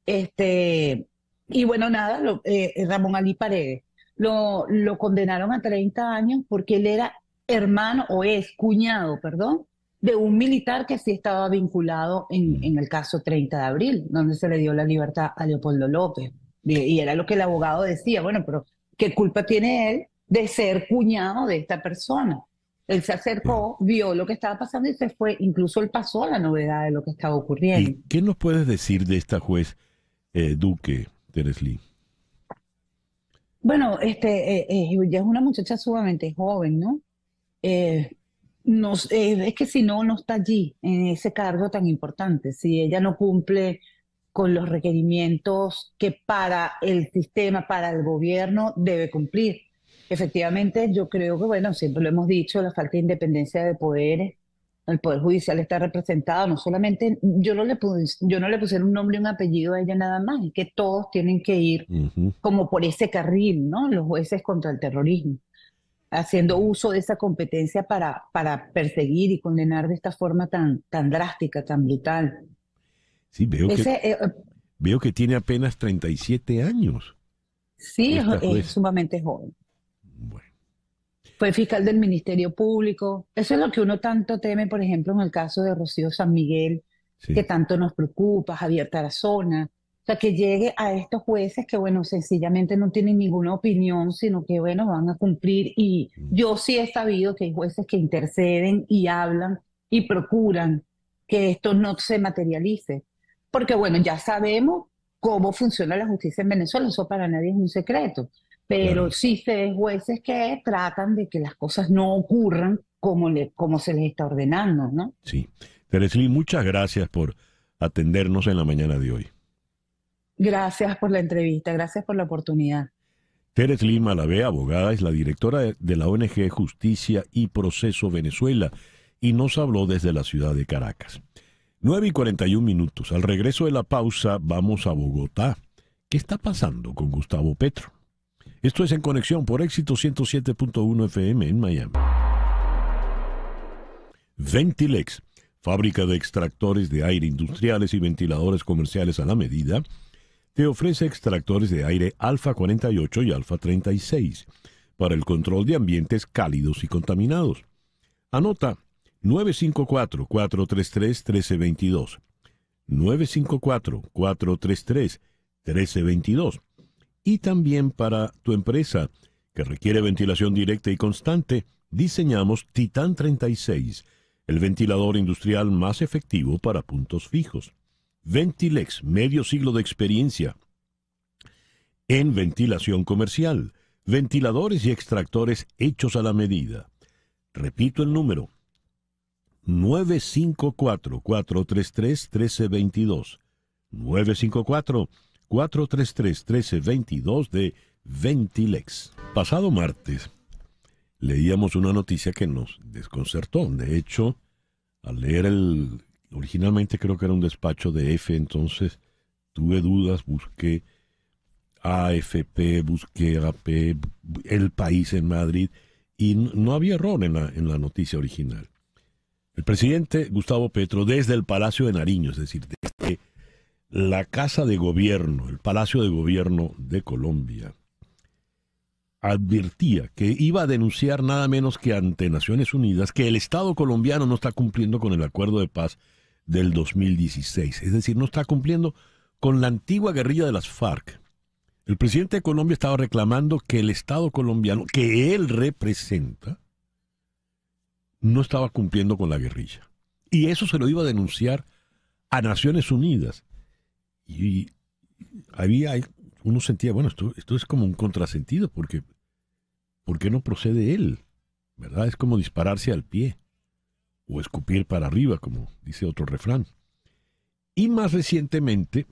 este, y bueno, nada, eh, Ramón Ali Paredes. Lo, lo condenaron a 30 años porque él era hermano o es cuñado, perdón, de un militar que sí estaba vinculado en, el caso 30 de abril, donde se le dio la libertad a Leopoldo López. Y era lo que el abogado decía, bueno, pero ¿qué culpa tiene él de ser cuñado de esta persona? Él se acercó, vio lo que estaba pasando y se fue. Incluso él pasó la novedad de lo que estaba ocurriendo. ¿Qué nos puedes decir de esta juez eh, Duque, Teresli? Bueno, este, eh, eh, es una muchacha sumamente joven, ¿no? Eh, es que si no, no está allí en ese cargo tan importante. Si ella no cumple con los requerimientos que para el sistema, para el gobierno debe cumplir. Efectivamente, yo creo que, bueno, siempre lo hemos dicho, la falta de independencia de poderes, el Poder Judicial está representado, no solamente, yo no le, puse, yo no le pusieron un nombre y un apellido a ella nada más, es que todos tienen que ir como por ese carril, ¿no? Los jueces contra el terrorismo haciendo uso de esa competencia para, para perseguir y condenar de esta forma tan, tan drástica, tan brutal. Sí, veo, que, eh, veo que tiene apenas 37 años. Sí, es, sumamente joven. Bueno. Fue fiscal del Ministerio Público. Eso es lo que uno tanto teme, por ejemplo, en el caso de Rocío San Miguel, que tanto nos preocupa, Javier Tarazona. O sea, que llegue a estos jueces que, bueno, sencillamente no tienen ninguna opinión, sino que, bueno, van a cumplir. Y yo sí he sabido que hay jueces que interceden y hablan y procuran que esto no se materialice. Porque, bueno, ya sabemos cómo funciona la justicia en Venezuela, eso para nadie es un secreto. Pero sí se jueces que tratan de que las cosas no ocurran como, le, como se les está ordenando, ¿no? Sí. Tereslin, muchas gracias por atendernos en la mañana de hoy. Gracias por la entrevista, gracias por la oportunidad. Teres Lima la Lavé, abogada, es la directora de la ONG Justicia y Proceso Venezuela y nos habló desde la ciudad de Caracas. 9 y 41 minutos. Al regreso de la pausa vamos a Bogotá. ¿Qué está pasando con Gustavo Petro? Esto es en conexión por éxito 107.1 FM en Miami. Ventilex, fábrica de extractores de aire industriales y ventiladores comerciales a la medida te ofrece extractores de aire alfa 48 y alfa 36 para el control de ambientes cálidos y contaminados. Anota 954-433-1322. 954-433-1322. Y también para tu empresa que requiere ventilación directa y constante, diseñamos Titan 36, el ventilador industrial más efectivo para puntos fijos. Ventilex, medio siglo de experiencia en ventilación comercial, ventiladores y extractores hechos a la medida. Repito el número, 954-433-1322. 954-433-1322 de Ventilex. Pasado martes leíamos una noticia que nos desconcertó. De hecho, al leer el originalmente creo que era un despacho de F, entonces tuve dudas, busqué AFP, busqué AP, El País en Madrid, y no había error en la, noticia original. El presidente Gustavo Petro, desde el Palacio de Nariño, es decir, desde la Casa de Gobierno, el Palacio de Gobierno de Colombia, advertía que iba a denunciar nada menos que ante Naciones Unidas que el Estado colombiano no está cumpliendo con el acuerdo de paz del 2016. Es decir, no está cumpliendo con la antigua guerrilla de las FARC. El presidente de Colombia estaba reclamando que el Estado colombiano, que él representa, no estaba cumpliendo con la guerrilla. Y eso se lo iba a denunciar a Naciones Unidas. Y había, uno sentía, bueno, esto, esto es como un contrasentido, porque ¿por qué no procede él? ¿Verdad? Es como dispararse al pie o escupir para arriba, como dice otro refrán. Y más recientemente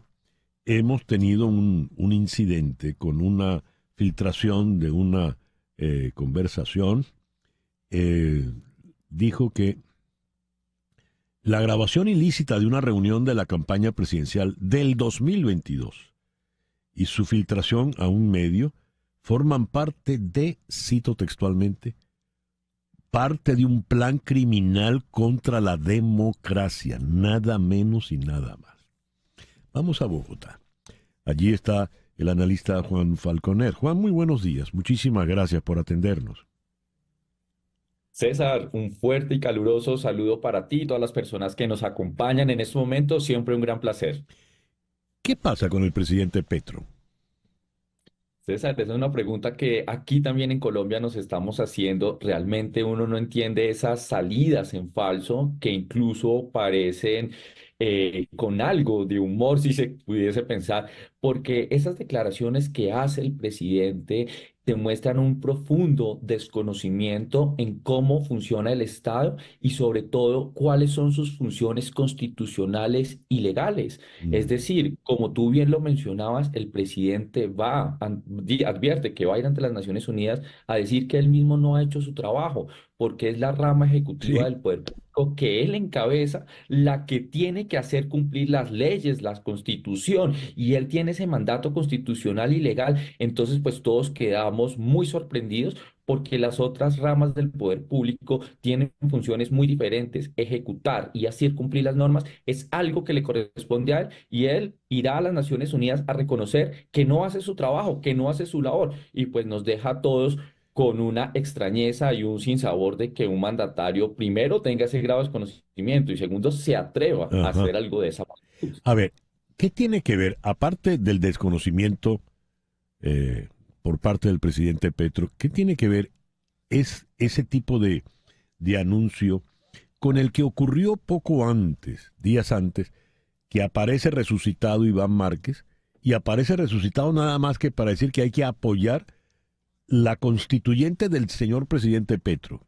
hemos tenido un, incidente con una filtración de una eh, conversación. Eh, dijo que la grabación ilícita de una reunión de la campaña presidencial del 2022 y su filtración a un medio forman parte de, cito textualmente, parte de un plan criminal contra la democracia, nada menos y nada más. Vamos a Bogotá. Allí está el analista Juan Falconer. Juan, muy buenos días. Muchísimas gracias por atendernos. César, un fuerte y caluroso saludo para ti y todas las personas que nos acompañan en este momento. Siempre un gran placer. ¿Qué pasa con el presidente Petro? esa es una pregunta que aquí también en Colombia nos estamos haciendo. Realmente uno no entiende esas salidas en falso que incluso parecen eh, con algo de humor, si se pudiese pensar, porque esas declaraciones que hace el presidente demuestran un profundo desconocimiento en cómo funciona el Estado y sobre todo cuáles son sus funciones constitucionales y legales. Es mm. decir, como tú bien lo mencionabas, el presidente va, advierte que va a ir ante las Naciones Unidas a decir que él mismo no ha hecho su trabajo porque es la rama ejecutiva del pueblo que él encabeza la que tiene que hacer cumplir las leyes, la constitución, y él tiene ese mandato constitucional y legal. Entonces, pues todos quedamos muy sorprendidos porque las otras ramas del poder público tienen funciones muy diferentes. Ejecutar y hacer cumplir las normas es algo que le corresponde a él y él irá a las Naciones Unidas a reconocer que no hace su trabajo, que no hace su labor y pues nos deja a todos con una extrañeza y un sinsabor de que un mandatario primero tenga ese grado de desconocimiento y segundo se atreva a hacer algo de esa manera. A ver, ¿qué tiene que ver, aparte del desconocimiento eh, por parte del presidente Petro, qué tiene que ver es ese tipo de, de anuncio con el que ocurrió poco antes, días antes, que aparece resucitado Iván Márquez y aparece resucitado nada más que para decir que hay que apoyar la constituyente del señor presidente Petro.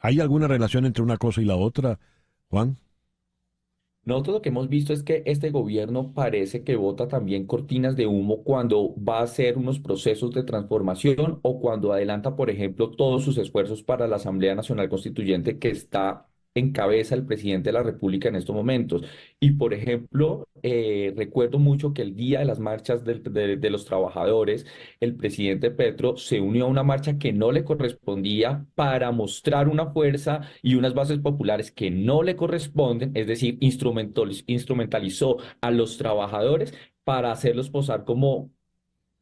¿Hay alguna relación entre una cosa y la otra, Juan? Nosotros lo que hemos visto es que este gobierno parece que vota también cortinas de humo cuando va a hacer unos procesos de transformación o cuando adelanta, por ejemplo, todos sus esfuerzos para la Asamblea Nacional Constituyente que está encabeza el presidente de la República en estos momentos. Y, por ejemplo, eh, recuerdo mucho que el día de las marchas de, los trabajadores, el presidente Petro se unió a una marcha que no le correspondía para mostrar una fuerza y unas bases populares que no le corresponden, es decir, instrumentalizó a los trabajadores para hacerlos posar como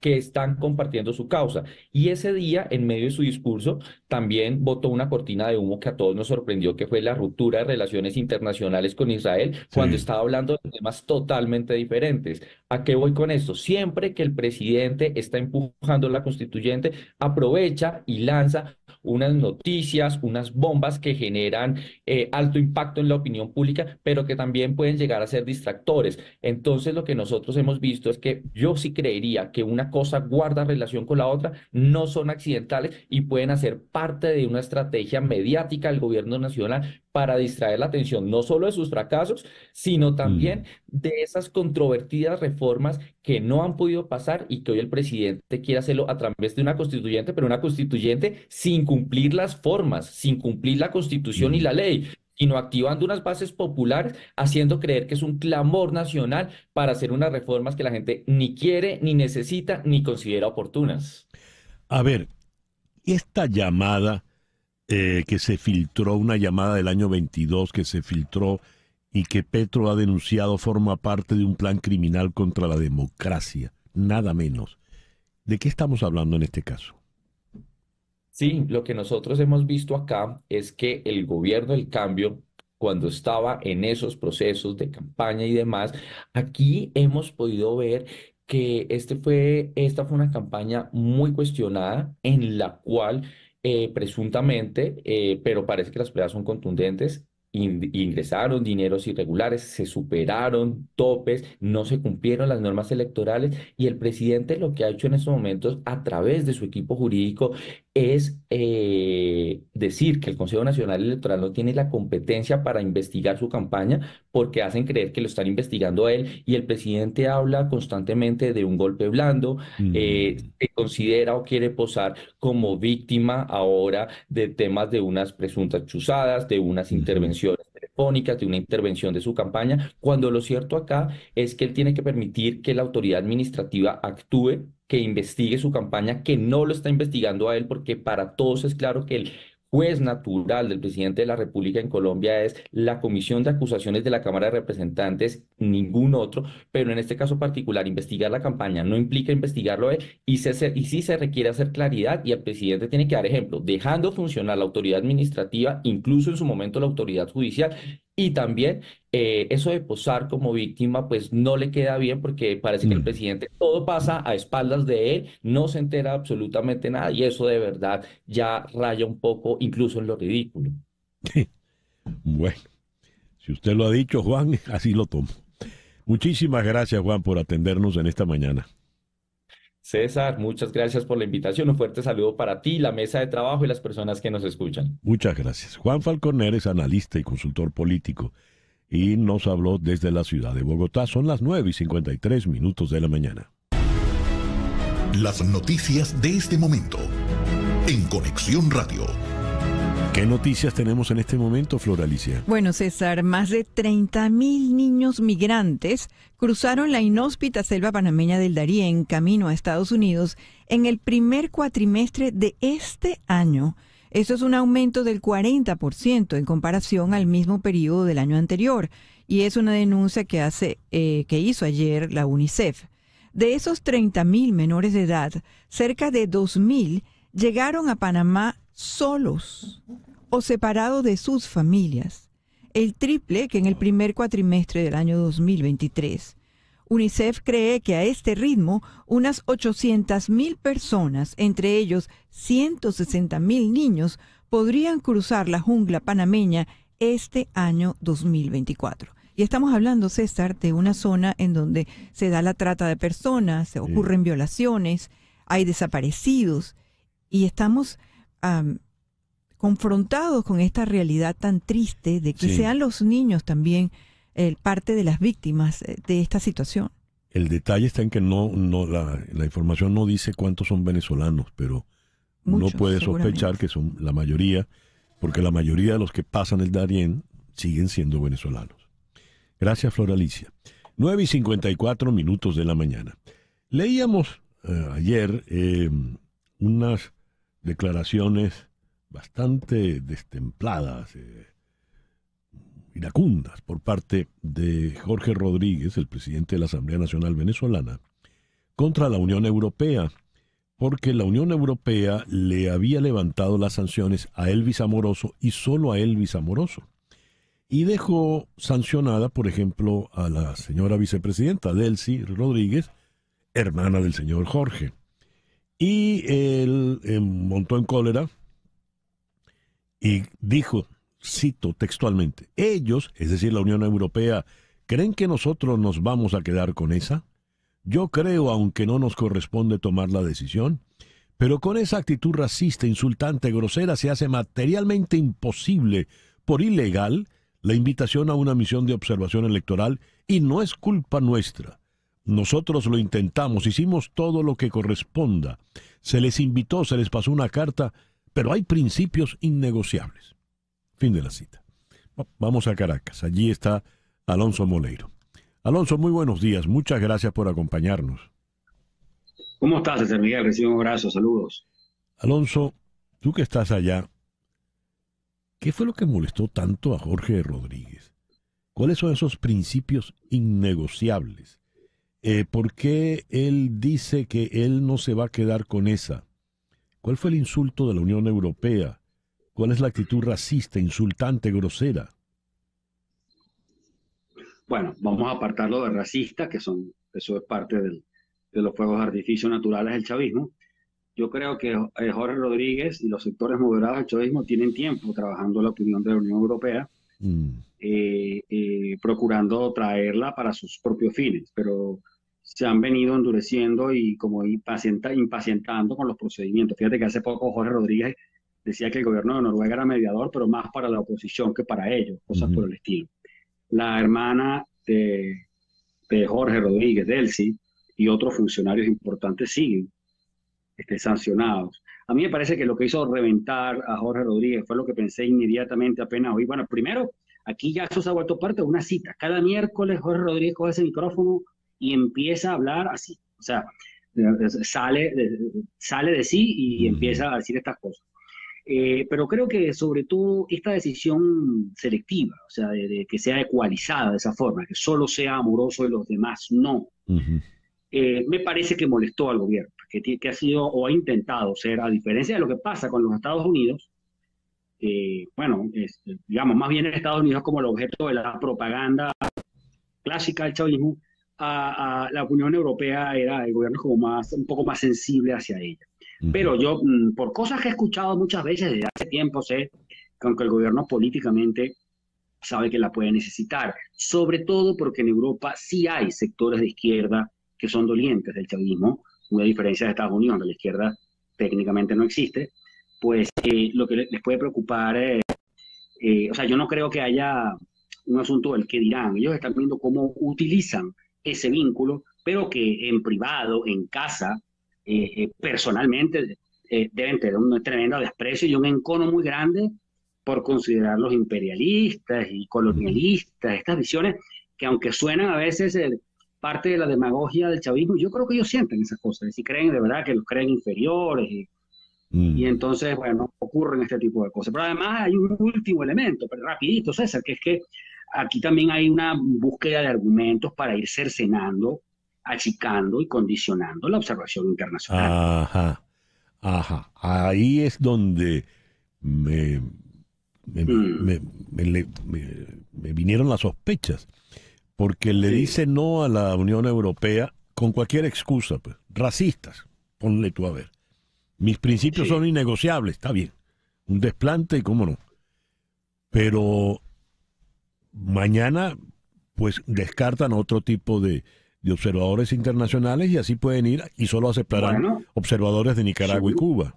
que están compartiendo su causa. Y ese día, en medio de su discurso, también votó una cortina de humo que a todos nos sorprendió, que fue la ruptura de relaciones internacionales con Israel, cuando estaba hablando de temas totalmente diferentes. ¿A qué voy con esto? Siempre que el presidente está empujando la constituyente, aprovecha y lanza unas noticias, unas bombas que generan eh, alto impacto en la opinión pública, pero que también pueden llegar a ser distractores. Entonces, lo que nosotros hemos visto es que yo sí creería que una cosa guarda relación con la otra, no son accidentales y pueden hacer parte de una estrategia mediática del gobierno nacional para distraer la atención no solo de sus fracasos, sino mm. también de esas controvertidas reformas que no han podido pasar y que hoy el presidente quiere hacerlo a través de una constituyente, pero una constituyente sin cumplir las formas, sin cumplir la constitución y la ley, sino activando unas bases populares, haciendo creer que es un clamor nacional para hacer unas reformas que la gente ni quiere, ni necesita, ni considera oportunas. A ver, esta llamada eh, que se filtró, una llamada del año 22 que se filtró y que Petro ha denunciado forma parte de un plan criminal contra la democracia, nada menos. ¿De qué estamos hablando en este caso? Sí, lo que nosotros hemos visto acá es que el gobierno del cambio, cuando estaba en esos procesos de campaña y demás, aquí hemos podido ver que este fue, esta fue una campaña muy cuestionada en la cual eh, presuntamente, eh, pero parece que las pruebas son contundentes, ingresaron dineros irregulares, se superaron topes, no se cumplieron las normas electorales y el presidente lo que ha hecho en estos momentos a través de su equipo jurídico es eh, decir que el Consejo Nacional Electoral no tiene la competencia para investigar su campaña porque hacen creer que lo están investigando a él y el presidente habla constantemente de un golpe blando, eh, mm. se considera o quiere posar como víctima ahora de temas de unas presuntas chuzadas, de unas intervenciones telefónicas, de una intervención de su campaña, cuando lo cierto acá es que él tiene que permitir que la autoridad administrativa actúe que investigue su campaña, que no lo está investigando a él, porque para todos es claro que el juez natural del presidente de la República en Colombia es la Comisión de Acusaciones de la Cámara de Representantes, ningún otro, pero en este caso particular, investigar la campaña no implica investigarlo y, él, y sí se requiere hacer claridad y el presidente tiene que dar ejemplo, dejando funcionar la autoridad administrativa, incluso en su momento la autoridad judicial, y también eh, eso de posar como víctima, pues no le queda bien porque parece que el mm. presidente todo pasa a espaldas de él, no se entera absolutamente nada y eso de verdad ya raya un poco incluso en lo ridículo. Bueno, si usted lo ha dicho, Juan, así lo tomo. Muchísimas gracias, Juan, por atendernos en esta mañana. César, muchas gracias por la invitación. Un fuerte saludo para ti, la mesa de trabajo y las personas que nos escuchan. Muchas gracias. Juan Falconer es analista y consultor político y nos habló desde la ciudad de Bogotá. Son las 9 y 53 minutos de la mañana. Las noticias de este momento en Conexión Radio. ¿Qué noticias tenemos en este momento, Flor Alicia? Bueno, César, más de 30.000 niños migrantes cruzaron la inhóspita selva panameña del en camino a Estados Unidos en el primer cuatrimestre de este año. Eso es un aumento del 40% en comparación al mismo periodo del año anterior y es una denuncia que, hace, eh, que hizo ayer la UNICEF. De esos 30.000 menores de edad, cerca de 2.000 llegaron a Panamá solos o separados de sus familias, el triple que en el primer cuatrimestre del año 2023. UNICEF cree que a este ritmo unas mil personas, entre ellos mil niños, podrían cruzar la jungla panameña este año 2024. Y estamos hablando, César, de una zona en donde se da la trata de personas, se ocurren violaciones, hay desaparecidos y estamos confrontados con esta realidad tan triste de que sean los niños también eh, parte de las víctimas eh, de esta situación. El detalle está en que no, no la, información no dice cuántos son venezolanos, pero uno puede sospechar que son la mayoría, porque la mayoría de los que pasan el Darién siguen siendo venezolanos. Gracias, Flor Alicia. 9 y 54 minutos de la mañana. Leíamos eh, ayer unas declaraciones bastante destempladas, eh, iracundas, por parte de Jorge Rodríguez, el presidente de la Asamblea Nacional Venezolana, contra la Unión Europea, porque la Unión Europea le había levantado las sanciones a Elvis Amoroso y solo a Elvis Amoroso. Y dejó sancionada, por ejemplo, a la señora vicepresidenta Delcy Rodríguez, hermana del señor Jorge. Y él eh, montó en cólera y dijo, cito textualmente, ellos, es decir, la Unión Europea, ¿creen que nosotros nos vamos a quedar con esa? Yo creo, aunque no nos corresponde tomar la decisión, pero con esa actitud racista, insultante, grosera, se hace materialmente imposible, por ilegal, la invitación a una misión de observación electoral y no es culpa nuestra. Nosotros lo intentamos, hicimos todo lo que corresponda. Se les invitó, se les pasó una carta, pero hay principios innegociables. Fin de la cita. Vamos a Caracas. Allí está Alonso Moleiro. Alonso, muy buenos días. Muchas gracias por acompañarnos. ¿Cómo estás, César Miguel? Recibo un abrazo, saludos. Alonso, tú que estás allá, ¿qué fue lo que molestó tanto a Jorge Rodríguez? ¿Cuáles son esos principios innegociables eh, ¿por qué él dice que él no se va a quedar con esa? ¿Cuál fue el insulto de la Unión Europea? ¿Cuál es la actitud racista, insultante, grosera? Bueno, vamos a apartarlo de racista, que son, eso es parte de los fuegos artificios naturales del chavismo. Yo creo que eh, Jorge Rodríguez y los sectores moderados del chavismo tienen tiempo trabajando la opinión de la Unión Europea, mm. eh, procurando traerla para sus propios fines, pero se han venido endureciendo y como impacientando con los procedimientos. Fíjate que hace poco Jorge Rodríguez decía que el gobierno de Noruega era mediador, pero más para la oposición que para ellos, cosas por el estilo. La hermana de, de Jorge Rodríguez, Delsi, y otros funcionarios importantes siguen este, sancionados. A mí me parece que lo que hizo reventar a Jorge Rodríguez fue lo que pensé inmediatamente apenas hoy. Bueno, primero, aquí ya se ha vuelto parte de una cita. Cada miércoles Jorge Rodríguez coge ese micrófono y empieza a hablar así, o sea, eh, eh, sale, sale de sí y empieza a decir estas cosas. Eh, pero creo que sobre todo esta decisión selectiva, o sea, de, que sea ecualizada de esa forma, que solo sea amoroso de los demás no, me parece que molestó al gobierno, que, que, ha sido o ha intentado ser, a diferencia de lo que pasa con los Estados Unidos, bueno, digamos, más bien Estados Unidos como el objeto de la propaganda clásica del chavismo, a, la Unión Europea era el gobierno como más, un poco más sensible hacia ella. Pero yo, mm, por cosas que he escuchado muchas veces desde hace tiempo, sé que aunque el gobierno políticamente sabe que la puede necesitar, sobre todo porque en Europa sí hay sectores de izquierda que son dolientes del chavismo, una diferencia de Estados Unidos, donde la izquierda técnicamente no existe, pues eh, lo que les puede preocupar, es, eh, eh, o sea, yo no creo que haya un asunto del que dirán, ellos están viendo cómo utilizan ese vínculo, pero que en privado, en casa, eh, eh, personalmente, eh, deben tener un tremendo desprecio y un encono muy grande por considerarlos imperialistas y colonialistas, estas visiones que aunque suenan a veces parte de la demagogia del chavismo, yo creo que ellos sienten esas cosas, si creen de verdad que los creen inferiores y, mm. y, entonces, bueno, ocurren este tipo de cosas. Pero además hay un último elemento, pero rapidito, César, que es que aquí también hay una búsqueda de argumentos para ir cercenando, achicando y condicionando la observación internacional. Ajá, ajá. Ahí es donde me, me, mm. vinieron las sospechas, porque le dice no a la Unión Europea con cualquier excusa, pues, racistas, ponle tú a ver. Mis principios son innegociables, está bien. Un desplante y cómo no. Pero mañana pues descartan otro tipo de, observadores internacionales y así pueden ir y solo aceptarán observadores de Nicaragua y Cuba.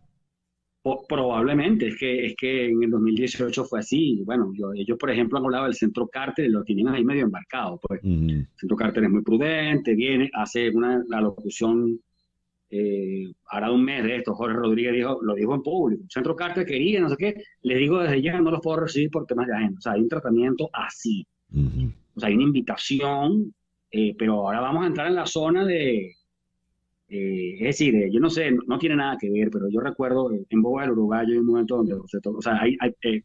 probablemente, es que, es que en el 2018 fue así. Bueno, ellos, por ejemplo, han hablado del centro cártel, lo tienen ahí medio embarcado. Pues. El centro cárter es muy prudente, viene, hace una, la locución eh, un mes de esto, Jorge Rodríguez lo dijo en público, Centro Carter quería, no sé qué, les digo desde ya, no los puedo recibir por temas de agenda. O sea, hay un tratamiento así. O sea, hay una invitación, eh, pero ahora vamos a entrar en la zona de, eh, es decir, eh, yo no sé, no, tiene nada que ver, pero yo recuerdo en Bogotá, del Uruguay, hay un momento donde José, o sea, hay, hay,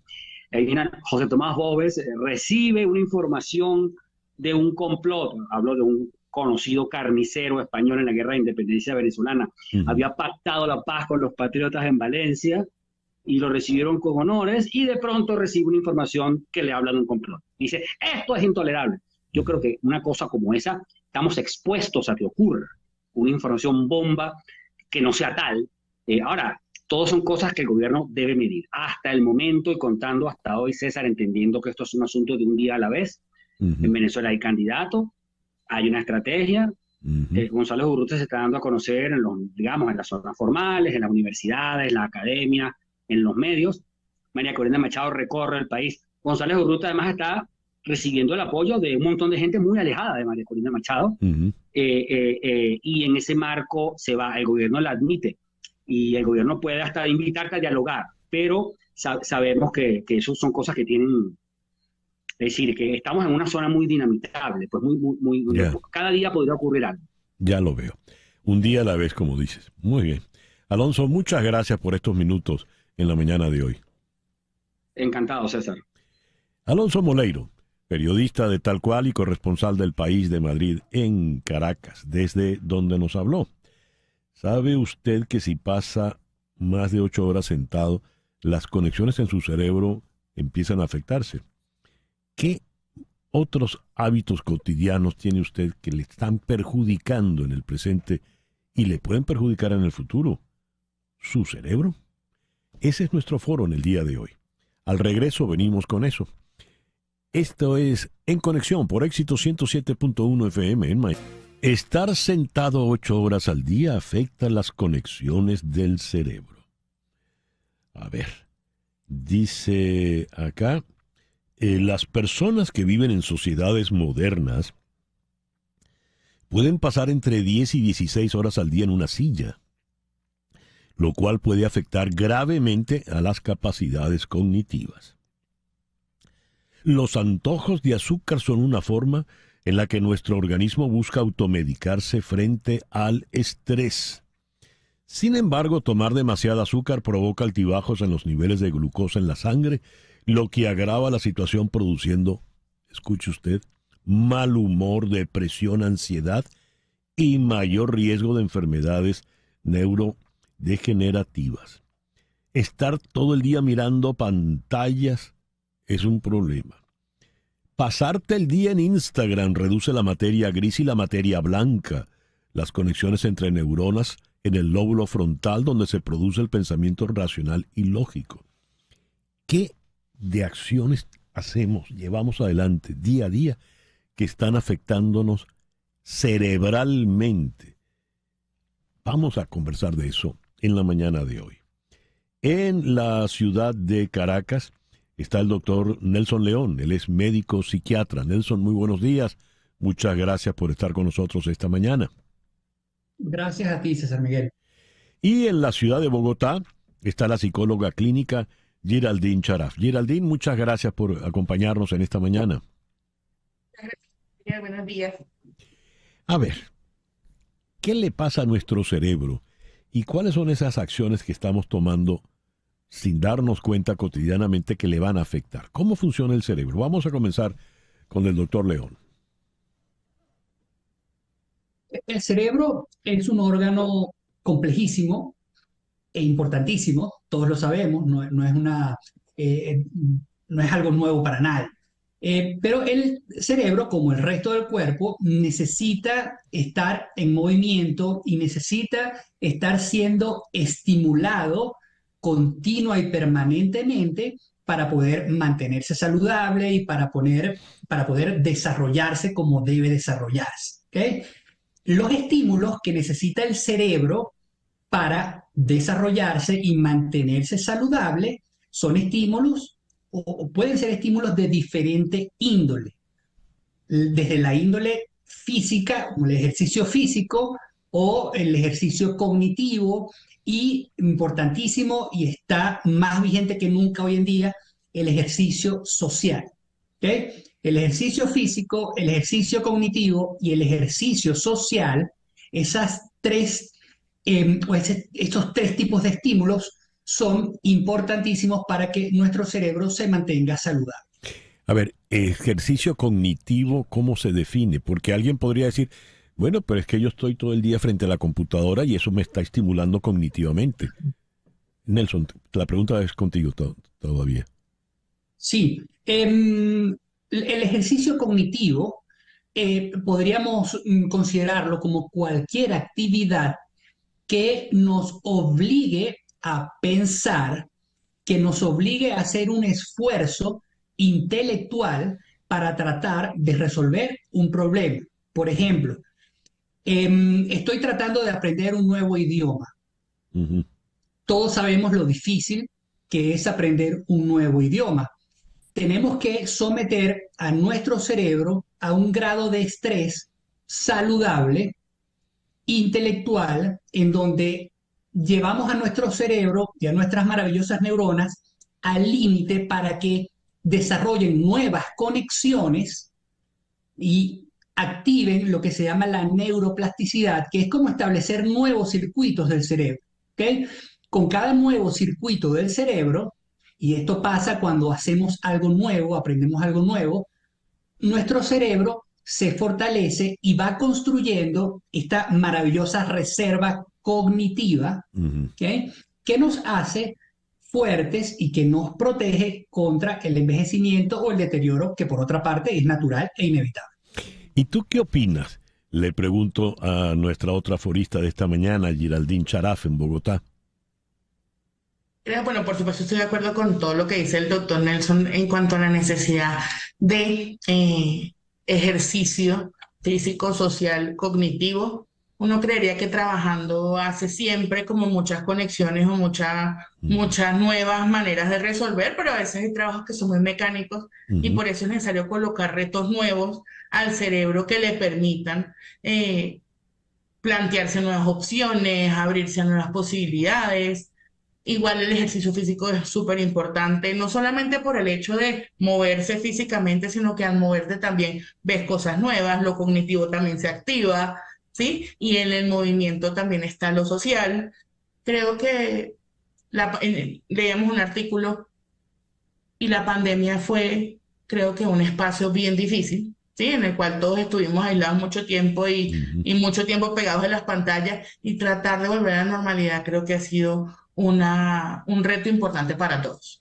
José Tomás Boves recibe una información de un complot, hablo de un conocido carnicero español en la guerra de independencia venezolana, había pactado la paz con los patriotas en Valencia y lo recibieron con honores y de pronto recibe una información que le habla de un complot. Dice, esto es intolerable. Yo creo que una cosa como esa, estamos expuestos a que ocurra una información bomba que no sea tal. Eh, ahora, todos son cosas que el gobierno debe medir. Hasta el momento y contando hasta hoy, César, entendiendo que esto es un asunto de un día a la vez. En Venezuela hay candidato, hay una estrategia. Eh, González -huh. Urrutia se está dando a conocer en los, digamos, en las zonas formales, en las universidades, en la academia, en los medios. María Corina Machado recorre el país. González Urrutia además está recibiendo el apoyo de un montón de gente muy alejada de María Corina Machado. Eh, eh, y en ese marco se va, el gobierno la admite y el gobierno puede hasta invitarte a dialogar, pero sabemos que, que eso son cosas que tienen es decir, que estamos en una zona muy dinamitable, pues muy, muy, muy cada día podría ocurrir algo. Ya lo veo. Un día a la vez, como dices. Muy bien. Alonso, muchas gracias por estos minutos en la mañana de hoy. Encantado, César. Alonso Moleiro, periodista de Tal Cual y corresponsal del País de Madrid en Caracas, desde donde nos habló. ¿Sabe usted que si pasa más de ocho horas sentado, las conexiones en su cerebro empiezan a afectarse? ¿Qué otros hábitos cotidianos tiene usted que le están perjudicando en el presente y le pueden perjudicar en el futuro? ¿Su cerebro? Ese es nuestro foro en el día de hoy. Al regreso venimos con eso. Esto es En Conexión por éxito 107.1 FM en May. Estar sentado ocho horas al día afecta las conexiones del cerebro. A ver, dice acá, eh, las personas que viven en sociedades modernas pueden pasar entre 10 y 16 horas al día en una silla, lo cual puede afectar gravemente a las capacidades cognitivas. Los antojos de azúcar son una forma en la que nuestro organismo busca automedicarse frente al estrés. Sin embargo, tomar demasiado azúcar provoca altibajos en los niveles de glucosa en la sangre, lo que agrava la situación produciendo, escuche usted, mal humor, depresión, ansiedad y mayor riesgo de enfermedades neurodegenerativas. Estar todo el día mirando pantallas es un problema. Pasarte el día en Instagram reduce la materia gris y la materia blanca, las conexiones entre neuronas en el lóbulo frontal donde se produce el pensamiento racional y lógico. ¿Qué de acciones hacemos, llevamos adelante día a día que están afectándonos cerebralmente? Vamos a conversar de eso en la mañana de hoy. En la ciudad de Caracas está el doctor Nelson León, él es médico psiquiatra. Nelson, muy buenos días. Muchas gracias por estar con nosotros esta mañana. Gracias a ti, César Miguel. Y en la ciudad de Bogotá está la psicóloga clínica Geraldine Charaf. Geraldine, muchas gracias por acompañarnos en esta mañana. Buenos días. A ver, ¿qué le pasa a nuestro cerebro y cuáles son esas acciones que estamos tomando sin darnos cuenta cotidianamente que le van a afectar? ¿Cómo funciona el cerebro? Vamos a comenzar con el doctor León. El cerebro es un órgano complejísimo e importantísimo todos lo sabemos, eh, no, es, algo nuevo para nadie. Eh, pero el cerebro, como el resto del cuerpo, necesita estar en movimiento y necesita estar siendo estimulado continua y permanentemente para poder mantenerse saludable y para, poder desarrollarse como debe desarrollarse. Los estímulos que necesita el cerebro para desarrollarse y mantenerse saludable son estímulos o pueden ser estímulos de diferente índole. Desde la índole física, el ejercicio físico o el ejercicio cognitivo y importantísimo y está más vigente que nunca hoy en día, el ejercicio social. El ejercicio físico, el ejercicio cognitivo y el ejercicio social, esas tres pues estos tres tipos de estímulos son importantísimos para que nuestro cerebro se mantenga saludable. A ver, ejercicio cognitivo, ¿cómo se define? Porque alguien podría decir, bueno, pero es que yo estoy todo el día frente a la computadora y eso me está estimulando cognitivamente. Nelson, la pregunta es contigo todavía. Sí, em, el ejercicio cognitivo eh, podríamos mm, considerarlo como cualquier actividad que nos obligue a pensar, que nos obligue a hacer un esfuerzo intelectual para tratar de resolver un problema. Por ejemplo, em, estoy tratando de aprender un nuevo idioma. Todos sabemos lo difícil que es aprender un nuevo idioma. Tenemos que someter a nuestro cerebro a un grado de estrés saludable intelectual en donde llevamos a nuestro cerebro y a nuestras maravillosas neuronas al límite para que desarrollen nuevas conexiones y activen lo que se llama la neuroplasticidad, que es como establecer nuevos circuitos del cerebro. ¿okay? Con cada nuevo circuito del cerebro, y esto pasa cuando hacemos algo nuevo, aprendemos algo nuevo, nuestro cerebro se fortalece y va construyendo esta maravillosa reserva cognitiva que nos hace fuertes y que nos protege contra el envejecimiento o el deterioro que por otra parte es natural e inevitable. ¿Y tú qué opinas? Le pregunto a nuestra otra forista de esta mañana, Giraldín Charaf, en Bogotá. Eh, bueno, por supuesto estoy de acuerdo con todo lo que dice el doctor Nelson en cuanto a la necesidad de eh, ejercicio físico, social, cognitivo, uno creería que trabajando hace siempre como muchas conexiones o muchas muchas nuevas maneras de resolver, pero a veces hay trabajos que son muy mecánicos y por eso es necesario colocar retos nuevos al cerebro que le permitan eh, plantearse nuevas opciones, abrirse a nuevas posibilidades, Igual el ejercicio físico es súper importante, no solamente por el hecho de moverse físicamente, sino que al moverte también ves cosas nuevas, lo cognitivo también se activa, ¿sí? Y en el movimiento también está lo social. Creo que la, leíamos un artículo y la pandemia fue, creo que, un espacio bien difícil, ¿sí? En el cual todos estuvimos aislados mucho tiempo y, y mucho tiempo pegados en las pantallas y tratar de volver a la normalidad creo que ha sido un reto importante para todos.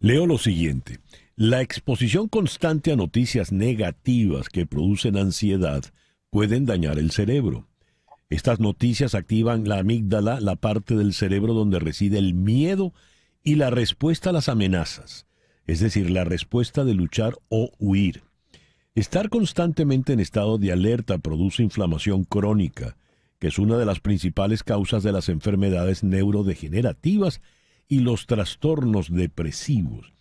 Leo lo siguiente. La exposición constante a noticias negativas que producen ansiedad pueden dañar el cerebro. Estas noticias activan la amígdala, la parte del cerebro donde reside el miedo y la respuesta a las amenazas, es decir, la respuesta de luchar o huir. Estar constantemente en estado de alerta produce inflamación crónica, es una de las principales causas de las enfermedades neurodegenerativas y los trastornos depresivos.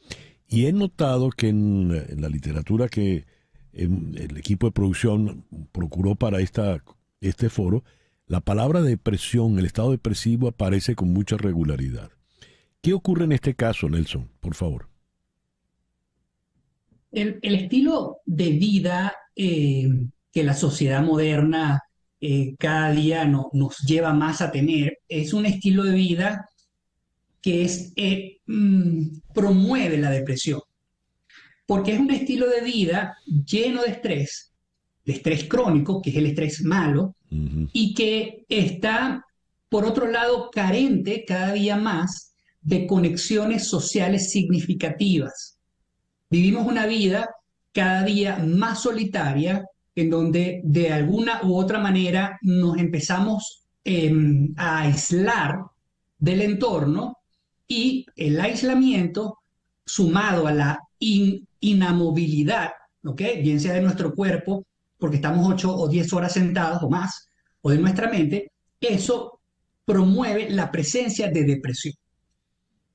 Y he notado que en, la literatura que el equipo de producción procuró para esta, este foro, la palabra depresión, el estado depresivo aparece con mucha regularidad. ¿Qué ocurre en este caso, Nelson? Por favor. El, estilo de vida eh, que la sociedad moderna eh, cada día nos lleva más a tener, es un estilo de vida que es, eh, mm, promueve la depresión, porque es un estilo de vida lleno de estrés, de estrés crónico, que es el estrés malo, y que está, por otro lado, carente cada día más de conexiones sociales significativas. Vivimos una vida cada día más solitaria, en donde de alguna u otra manera nos empezamos em, a aislar del entorno y el aislamiento sumado a la inamovilidad, ¿ok? bien sea de nuestro cuerpo, porque estamos ocho o diez horas sentados o más, o de nuestra mente, eso promueve la presencia de depresión.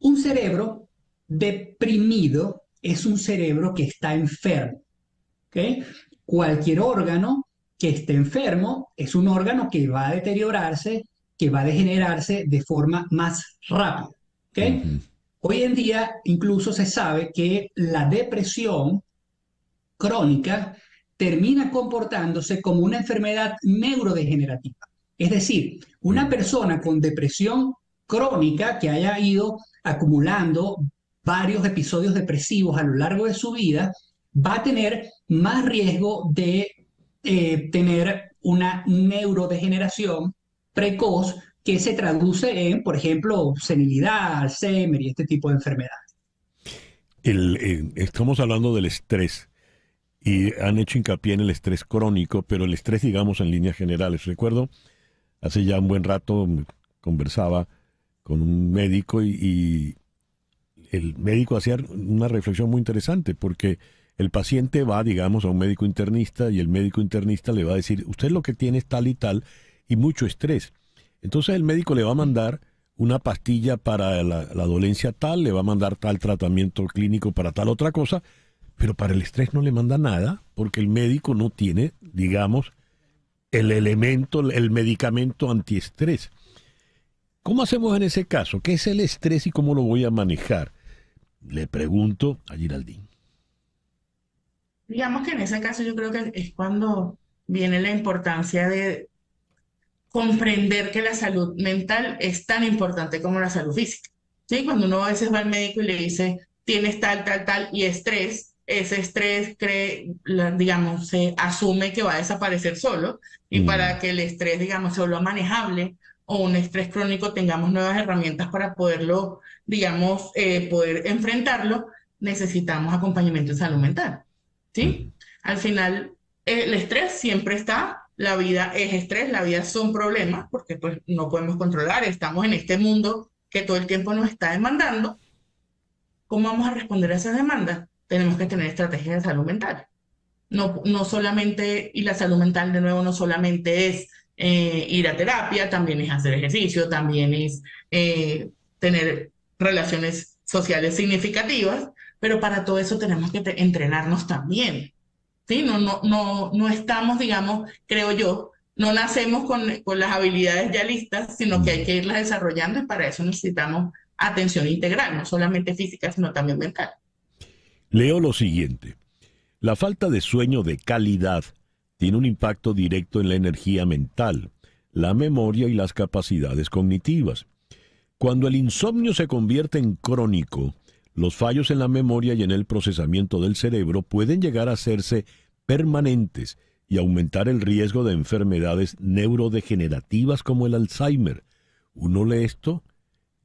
Un cerebro deprimido es un cerebro que está enfermo. ¿ok?, cualquier órgano que esté enfermo es un órgano que va a deteriorarse, que va a degenerarse de forma más rápida. Hoy en día incluso se sabe que la depresión crónica termina comportándose como una enfermedad neurodegenerativa. Es decir, una mm. persona con depresión crónica que haya ido acumulando varios episodios depresivos a lo largo de su vida, va a tener más riesgo de eh, tener una neurodegeneración precoz que se traduce en, por ejemplo, senilidad, Alzheimer y este tipo de enfermedades. Eh, estamos hablando del estrés y han hecho hincapié en el estrés crónico, pero el estrés, digamos, en líneas generales. Recuerdo, hace ya un buen rato conversaba con un médico y el médico hacía una reflexión muy interesante porque el paciente va, digamos, a un médico internista y el médico internista le va a decir, usted lo que tiene es tal y tal y mucho estrés. Entonces el médico le va a mandar una pastilla para la, dolencia tal, le va a mandar tal tratamiento clínico para tal otra cosa, pero para el estrés no le manda nada porque el médico no tiene, digamos, el elemento, el medicamento antiestrés. ¿Cómo hacemos en ese caso? ¿Qué es el estrés y cómo lo voy a manejar? Le pregunto a Giraldín. Digamos que en ese caso yo creo que es cuando viene la importancia de comprender que la salud mental es tan importante como la salud física. ¿Sí? Cuando uno a veces va al médico y le dice, tienes tal, tal, tal, y estrés, ese estrés, cree, digamos, se asume que va a desaparecer solo y mm. para que el estrés, digamos, sea vuelva manejable o un estrés crónico tengamos nuevas herramientas para poderlo, digamos, eh, poder enfrentarlo, necesitamos acompañamiento en salud mental. Al final, el estrés siempre está, la vida es estrés, la vida son problemas, porque pues no podemos controlar, estamos en este mundo que todo el tiempo nos está demandando. ¿Cómo vamos a responder a esas demandas? Tenemos que tener estrategias de salud mental. No, no solamente, y la salud mental de nuevo no solamente es eh, ir a terapia, también es hacer ejercicio, también es eh, tener relaciones sociales significativas, pero para todo eso tenemos que entrenarnos también. No, no, no, no estamos, digamos, creo yo, no nacemos con, con las habilidades ya listas, sino que hay que irlas desarrollando y para eso necesitamos atención integral, no solamente física, sino también mental. Leo lo siguiente. La falta de sueño de calidad tiene un impacto directo en la energía mental, la memoria y las capacidades cognitivas. Cuando el insomnio se convierte en crónico, los fallos en la memoria y en el procesamiento del cerebro pueden llegar a hacerse permanentes y aumentar el riesgo de enfermedades neurodegenerativas como el Alzheimer. Uno lee esto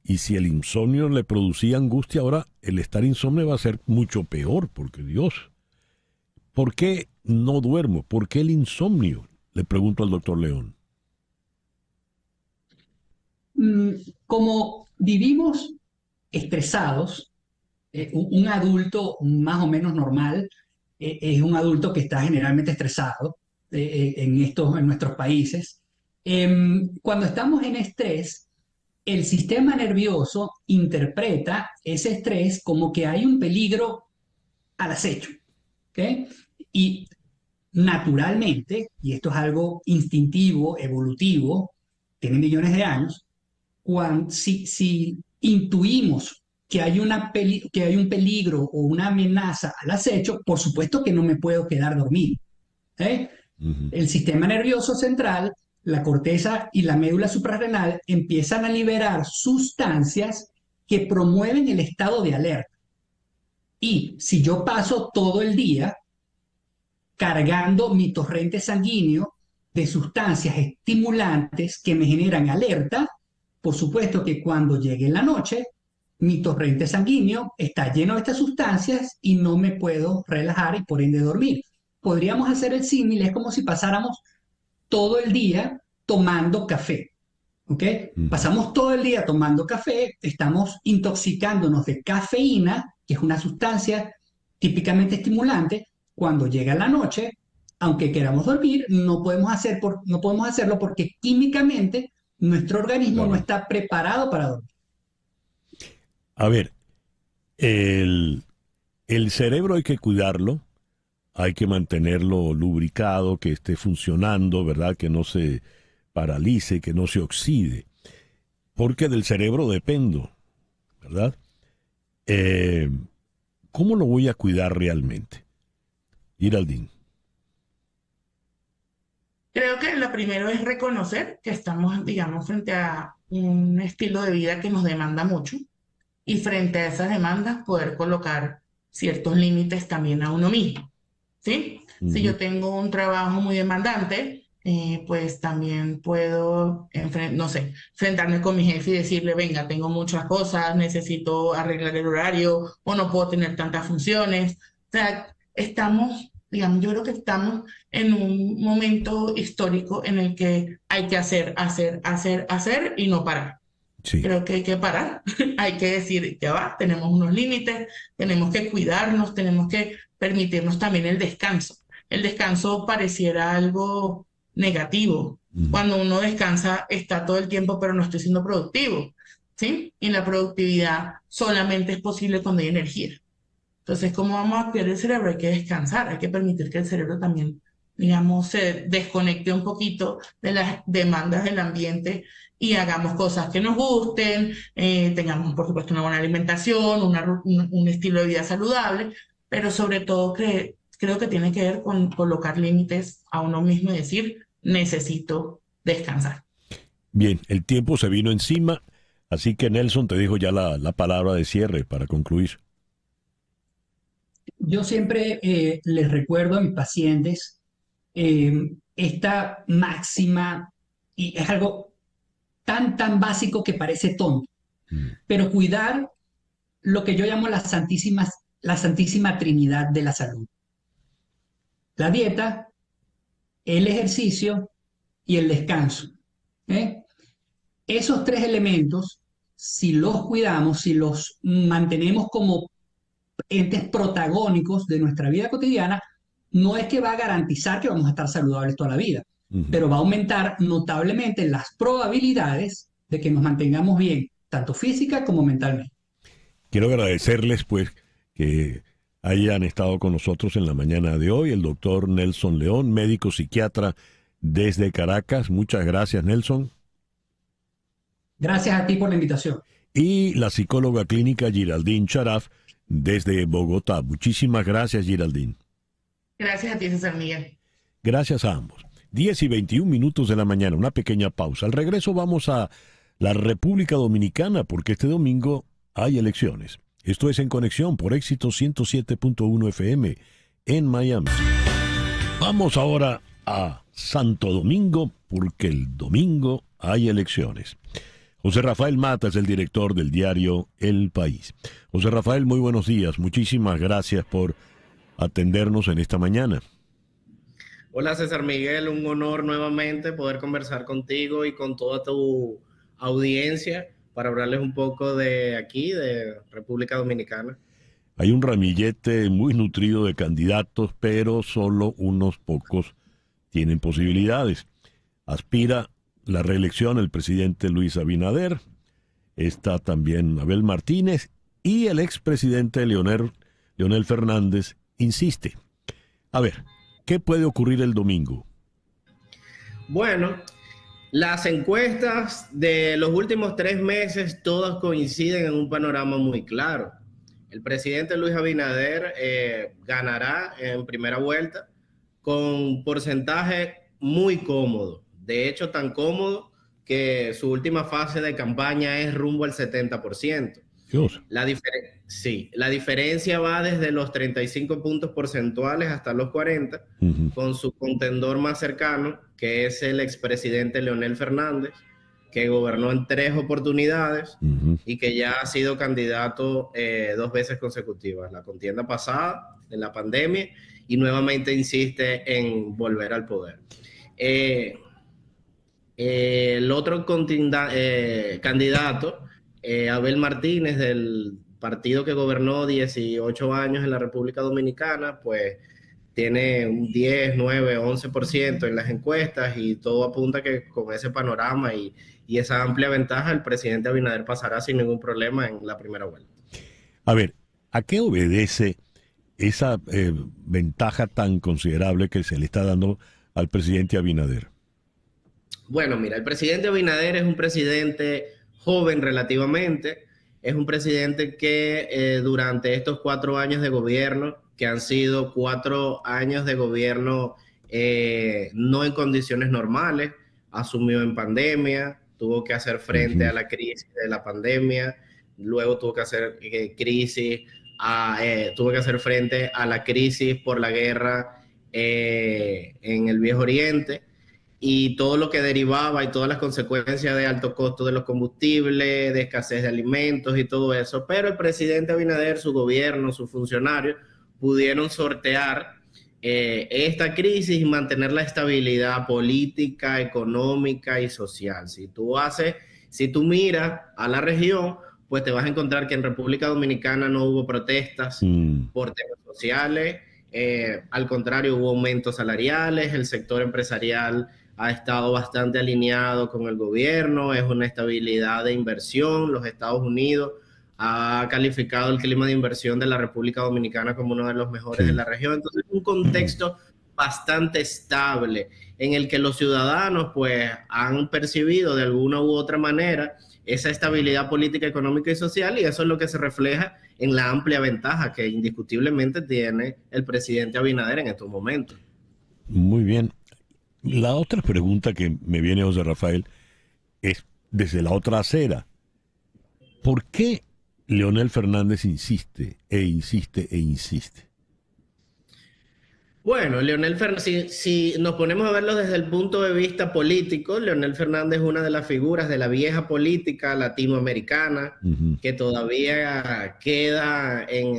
y si el insomnio le producía angustia, ahora el estar insomnio va a ser mucho peor, porque Dios. ¿Por qué no duermo? ¿Por qué el insomnio? Le pregunto al doctor León. Mm, como vivimos estresados, eh, un adulto más o menos normal eh, es un adulto que está generalmente estresado eh, en, estos, en nuestros países. Em, cuando estamos en estrés, el sistema nervioso interpreta ese estrés como que hay un peligro al acecho. Y naturalmente, y esto es algo instintivo, evolutivo, tiene millones de años, cuando, si, si intuimos que hay, una que hay un peligro o una amenaza al acecho, por supuesto que no me puedo quedar dormido. ¿eh? El sistema nervioso central, la corteza y la médula suprarrenal empiezan a liberar sustancias que promueven el estado de alerta. Y si yo paso todo el día cargando mi torrente sanguíneo de sustancias estimulantes que me generan alerta, por supuesto que cuando llegue la noche mi torrente sanguíneo está lleno de estas sustancias y no me puedo relajar y por ende dormir. Podríamos hacer el símil, es como si pasáramos todo el día tomando café. ¿ok? Pasamos todo el día tomando café, estamos intoxicándonos de cafeína, que es una sustancia típicamente estimulante. Cuando llega la noche, aunque queramos dormir, no podemos, hacerlo porque químicamente nuestro organismo no está preparado para dormir. A ver, el, cerebro hay que cuidarlo, hay que mantenerlo lubricado, que esté funcionando, ¿verdad? Que no se paralice, que no se oxide, porque del cerebro dependo, ¿verdad? Eh, ¿Cómo lo voy a cuidar realmente? Iraldín. Creo que lo primero es reconocer que estamos, digamos, frente a un estilo de vida que nos demanda mucho, y frente a esas demandas poder colocar ciertos límites también a uno mismo. ¿sí? Si yo tengo un trabajo muy demandante, eh, pues también puedo, no sé, enfrentarme con mi jefe y decirle, venga, tengo muchas cosas, necesito arreglar el horario o no puedo tener tantas funciones. O sea, estamos, digamos, yo creo que estamos en un momento histórico en el que hay que hacer, hacer, hacer, hacer y no parar. Creo que hay que parar, hay que decir, ya va, tenemos unos límites, tenemos que cuidarnos, tenemos que permitirnos también el descanso. El descanso pareciera algo negativo. Cuando uno descansa está todo el tiempo, pero no estoy siendo productivo. ¿sí? Y la productividad solamente es posible cuando hay energía. Entonces, ¿cómo vamos a cuidar el cerebro? Hay que descansar, hay que permitir que el cerebro también, digamos, se desconecte un poquito de las demandas del ambiente y hagamos cosas que nos gusten, eh, tengamos, por supuesto, una buena alimentación, un, estilo de vida saludable, pero sobre todo creo que tiene que ver con colocar límites a uno mismo y decir, necesito descansar. Bien, el tiempo se vino encima, así que Nelson te dijo ya la, palabra de cierre para concluir. Yo siempre eh, les recuerdo a mis pacientes eh, esta máxima, y es algo tan, tan básico que parece tonto. Mm. Pero cuidar lo que yo llamo la santísima, la santísima trinidad de la salud. La dieta, el ejercicio y el descanso. ¿eh? Esos tres elementos, si los cuidamos, si los mantenemos como entes protagónicos de nuestra vida cotidiana, no es que va a garantizar que vamos a estar saludables toda la vida, pero va a aumentar notablemente las probabilidades de que nos mantengamos bien, tanto física como mentalmente. Quiero agradecerles, pues, que hayan estado con nosotros en la mañana de hoy, el doctor Nelson León, médico psiquiatra desde Caracas. Muchas gracias, Nelson. Gracias a ti por la invitación. Y la psicóloga clínica Giraldín Charaf desde Bogotá. Muchísimas gracias, Giraldín. Gracias a ti, César Miguel. Gracias a ambos. 10 y 21 minutos de la mañana, una pequeña pausa. Al regreso vamos a la República Dominicana porque este domingo hay elecciones. Esto es en conexión por éxito 107.1 FM en Miami. Vamos ahora a Santo Domingo porque el domingo hay elecciones. José Rafael Mata es el director del diario El País. José Rafael, muy buenos días. Muchísimas gracias por atendernos en esta mañana. Hola César Miguel, un honor nuevamente poder conversar contigo y con toda tu audiencia para hablarles un poco de aquí, de República Dominicana. Hay un ramillete muy nutrido de candidatos, pero solo unos pocos tienen posibilidades. Aspira la reelección el presidente Luis Abinader, está también Abel Martínez y el expresidente Leonel, Leonel Fernández insiste. A ver, ¿Qué puede ocurrir el domingo? Bueno, las encuestas de los últimos tres meses todas coinciden en un panorama muy claro. El presidente Luis Abinader eh, ganará en primera vuelta con un porcentaje muy cómodo, de hecho tan cómodo que su última fase de campaña es rumbo al 70%. La, diferencia. Sí, la diferencia va desde los 35 puntos porcentuales hasta los 40, con su contendor más cercano, que es el expresidente Leonel Fernández, que gobernó en tres oportunidades y que ya ha sido candidato eh, dos veces consecutivas, la contienda pasada, en la pandemia, y nuevamente insiste en volver al poder. Eh, eh, el otro candidato, Abel Martínez del partido que gobernó 18 años en la República Dominicana, pues tiene un 10, 9, 11% en las encuestas y todo apunta que con ese panorama y, esa amplia ventaja el presidente Abinader pasará sin ningún problema en la primera vuelta. A ver, ¿a qué obedece esa eh, ventaja tan considerable que se le está dando al presidente Abinader? Bueno, mira, el presidente Abinader es un presidente joven relativamente, es un presidente que eh, durante estos cuatro años de gobierno, que han sido cuatro años de gobierno eh, no en condiciones normales, asumió en pandemia, tuvo que hacer frente a la crisis de la pandemia, luego tuvo que hacer eh, crisis, tuvo que hacer frente a la crisis por la guerra en el Viejo Oriente y todo lo que derivaba y todas las consecuencias de alto costo de los combustibles, de escasez de alimentos y todo eso. Pero el presidente Abinader, su gobierno, sus funcionarios pudieron sortear eh, esta crisis y mantener la estabilidad política, económica y social. Si tú haces, si tú miras a la región, pues te vas a encontrar que en República Dominicana no hubo protestas mm. por temas sociales, eh, al contrario hubo aumentos salariales, el sector empresarial ha estado bastante alineado con el gobierno, es una estabilidad de inversión. Los Estados Unidos ha calificado el clima de inversión de la República Dominicana como uno de los mejores de la región. Entonces, es un contexto bastante estable en el que los ciudadanos pues han percibido de alguna u otra manera esa estabilidad política, económica y social y eso es lo que se refleja en la amplia ventaja que indiscutiblemente tiene el presidente Abinader en estos momentos. Muy bien. La otra pregunta que me viene José Rafael es desde la otra acera. ¿Por qué Leonel Fernández insiste e insiste e insiste? Bueno, Leonel Fernández, si, nos ponemos a verlo desde el punto de vista político, Leonel Fernández es una de las figuras de la vieja política latinoamericana que todavía queda en,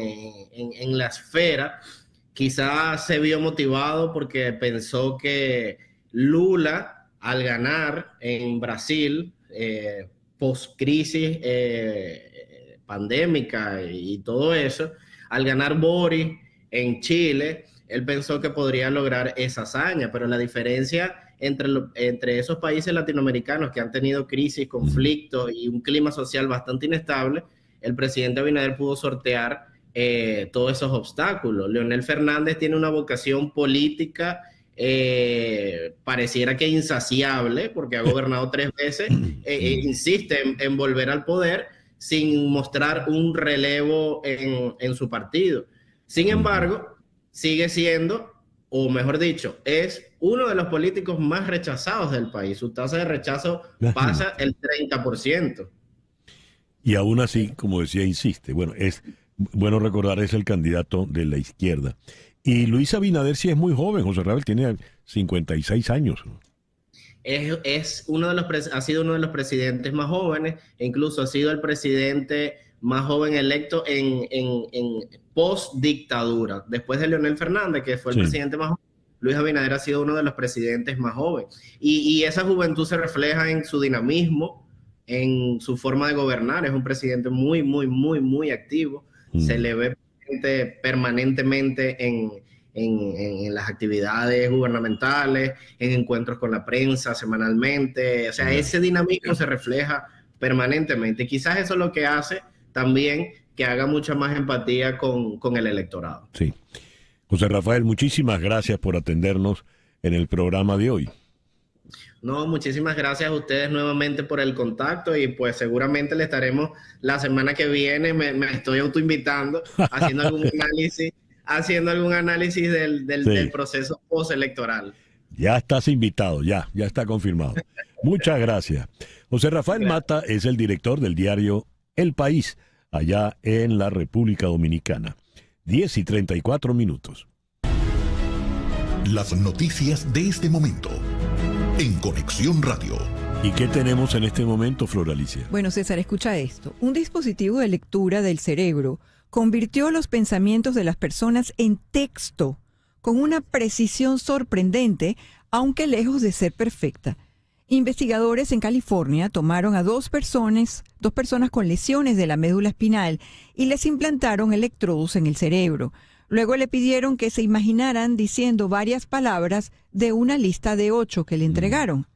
en la esfera. Quizás se vio motivado porque pensó que Lula, al ganar en Brasil, eh, post-crisis eh, eh, pandémica y todo eso, al ganar Boris en Chile, él pensó que podría lograr esa hazaña, pero la diferencia entre, entre esos países latinoamericanos que han tenido crisis, conflictos y un clima social bastante inestable, el presidente Abinader pudo sortear todos esos obstáculos. Leonel Fernández tiene una vocación política eh, pareciera que insaciable, porque ha gobernado tres veces, e, e insiste en, volver al poder sin mostrar un relevo en, en su partido. Sin embargo, sigue siendo, o mejor dicho, es uno de los políticos más rechazados del país. Su tasa de rechazo pasa el 30%. Y aún así, como decía, insiste. Bueno, es bueno recordar, es el candidato de la izquierda. Y Luis Abinader sí es muy joven, José Ravel tiene 56 años. Es, uno de los ha sido uno de los presidentes más jóvenes, e incluso ha sido el presidente más joven electo en, post dictadura. Después de Leonel Fernández, que fue el presidente más joven, Luis Abinader ha sido uno de los presidentes más jóvenes. Y, esa juventud se refleja en su dinamismo, en su forma de gobernar. Es un presidente muy, muy, muy, muy activo. Se mm. le ve permanentemente en, las actividades gubernamentales, en encuentros con la prensa semanalmente. O sea, ese dinamismo se refleja permanentemente. Quizás eso es lo que hace también que haga mucha más empatía con, con el electorado. Sí. José Rafael, muchísimas gracias por atendernos en el programa de hoy. No, muchísimas gracias a ustedes nuevamente por el contacto y pues seguramente le estaremos la semana que viene, me, estoy autoinvitando, haciendo algún análisis, haciendo algún análisis del, del, proceso postelectoral. Ya estás invitado, ya, ya está confirmado. Muchas gracias. José Rafael Mata es el director del diario El País, allá en la República Dominicana. 10 y 34 minutos. Las noticias de este momento en Conexión Radio. ¿Y qué tenemos en este momento, Floralicia? Bueno, César, escucha esto. Un dispositivo de lectura del cerebro convirtió los pensamientos de las personas en texto con una precisión sorprendente, aunque lejos de ser perfecta. Investigadores en California tomaron a dos personas, dos personas con lesiones de la médula espinal y les implantaron electrodos en el cerebro. Luego le pidieron que se imaginaran diciendo varias palabras de una lista de ocho que le mm. entregaron.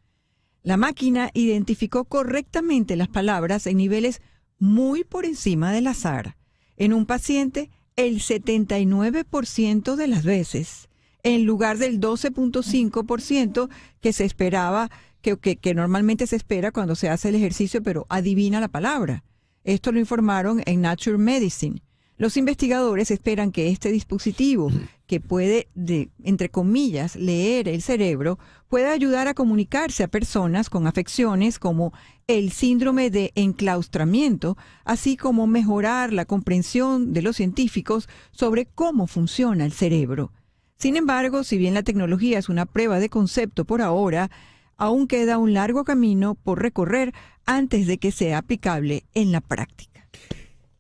La máquina identificó correctamente las palabras en niveles muy por encima del azar. En un paciente, el 79% de las veces, en lugar del 12.5% que se esperaba, que, normalmente se espera cuando se hace el ejercicio, pero adivina la palabra. Esto lo informaron en Nature Medicine. Los investigadores esperan que este dispositivo, que puede, entre comillas, leer el cerebro, pueda ayudar a comunicarse a personas con afecciones como el síndrome de enclaustramiento, así como mejorar la comprensión de los científicos sobre cómo funciona el cerebro. Sin embargo, si bien la tecnología es una prueba de concepto por ahora, aún queda un largo camino por recorrer antes de que sea aplicable en la práctica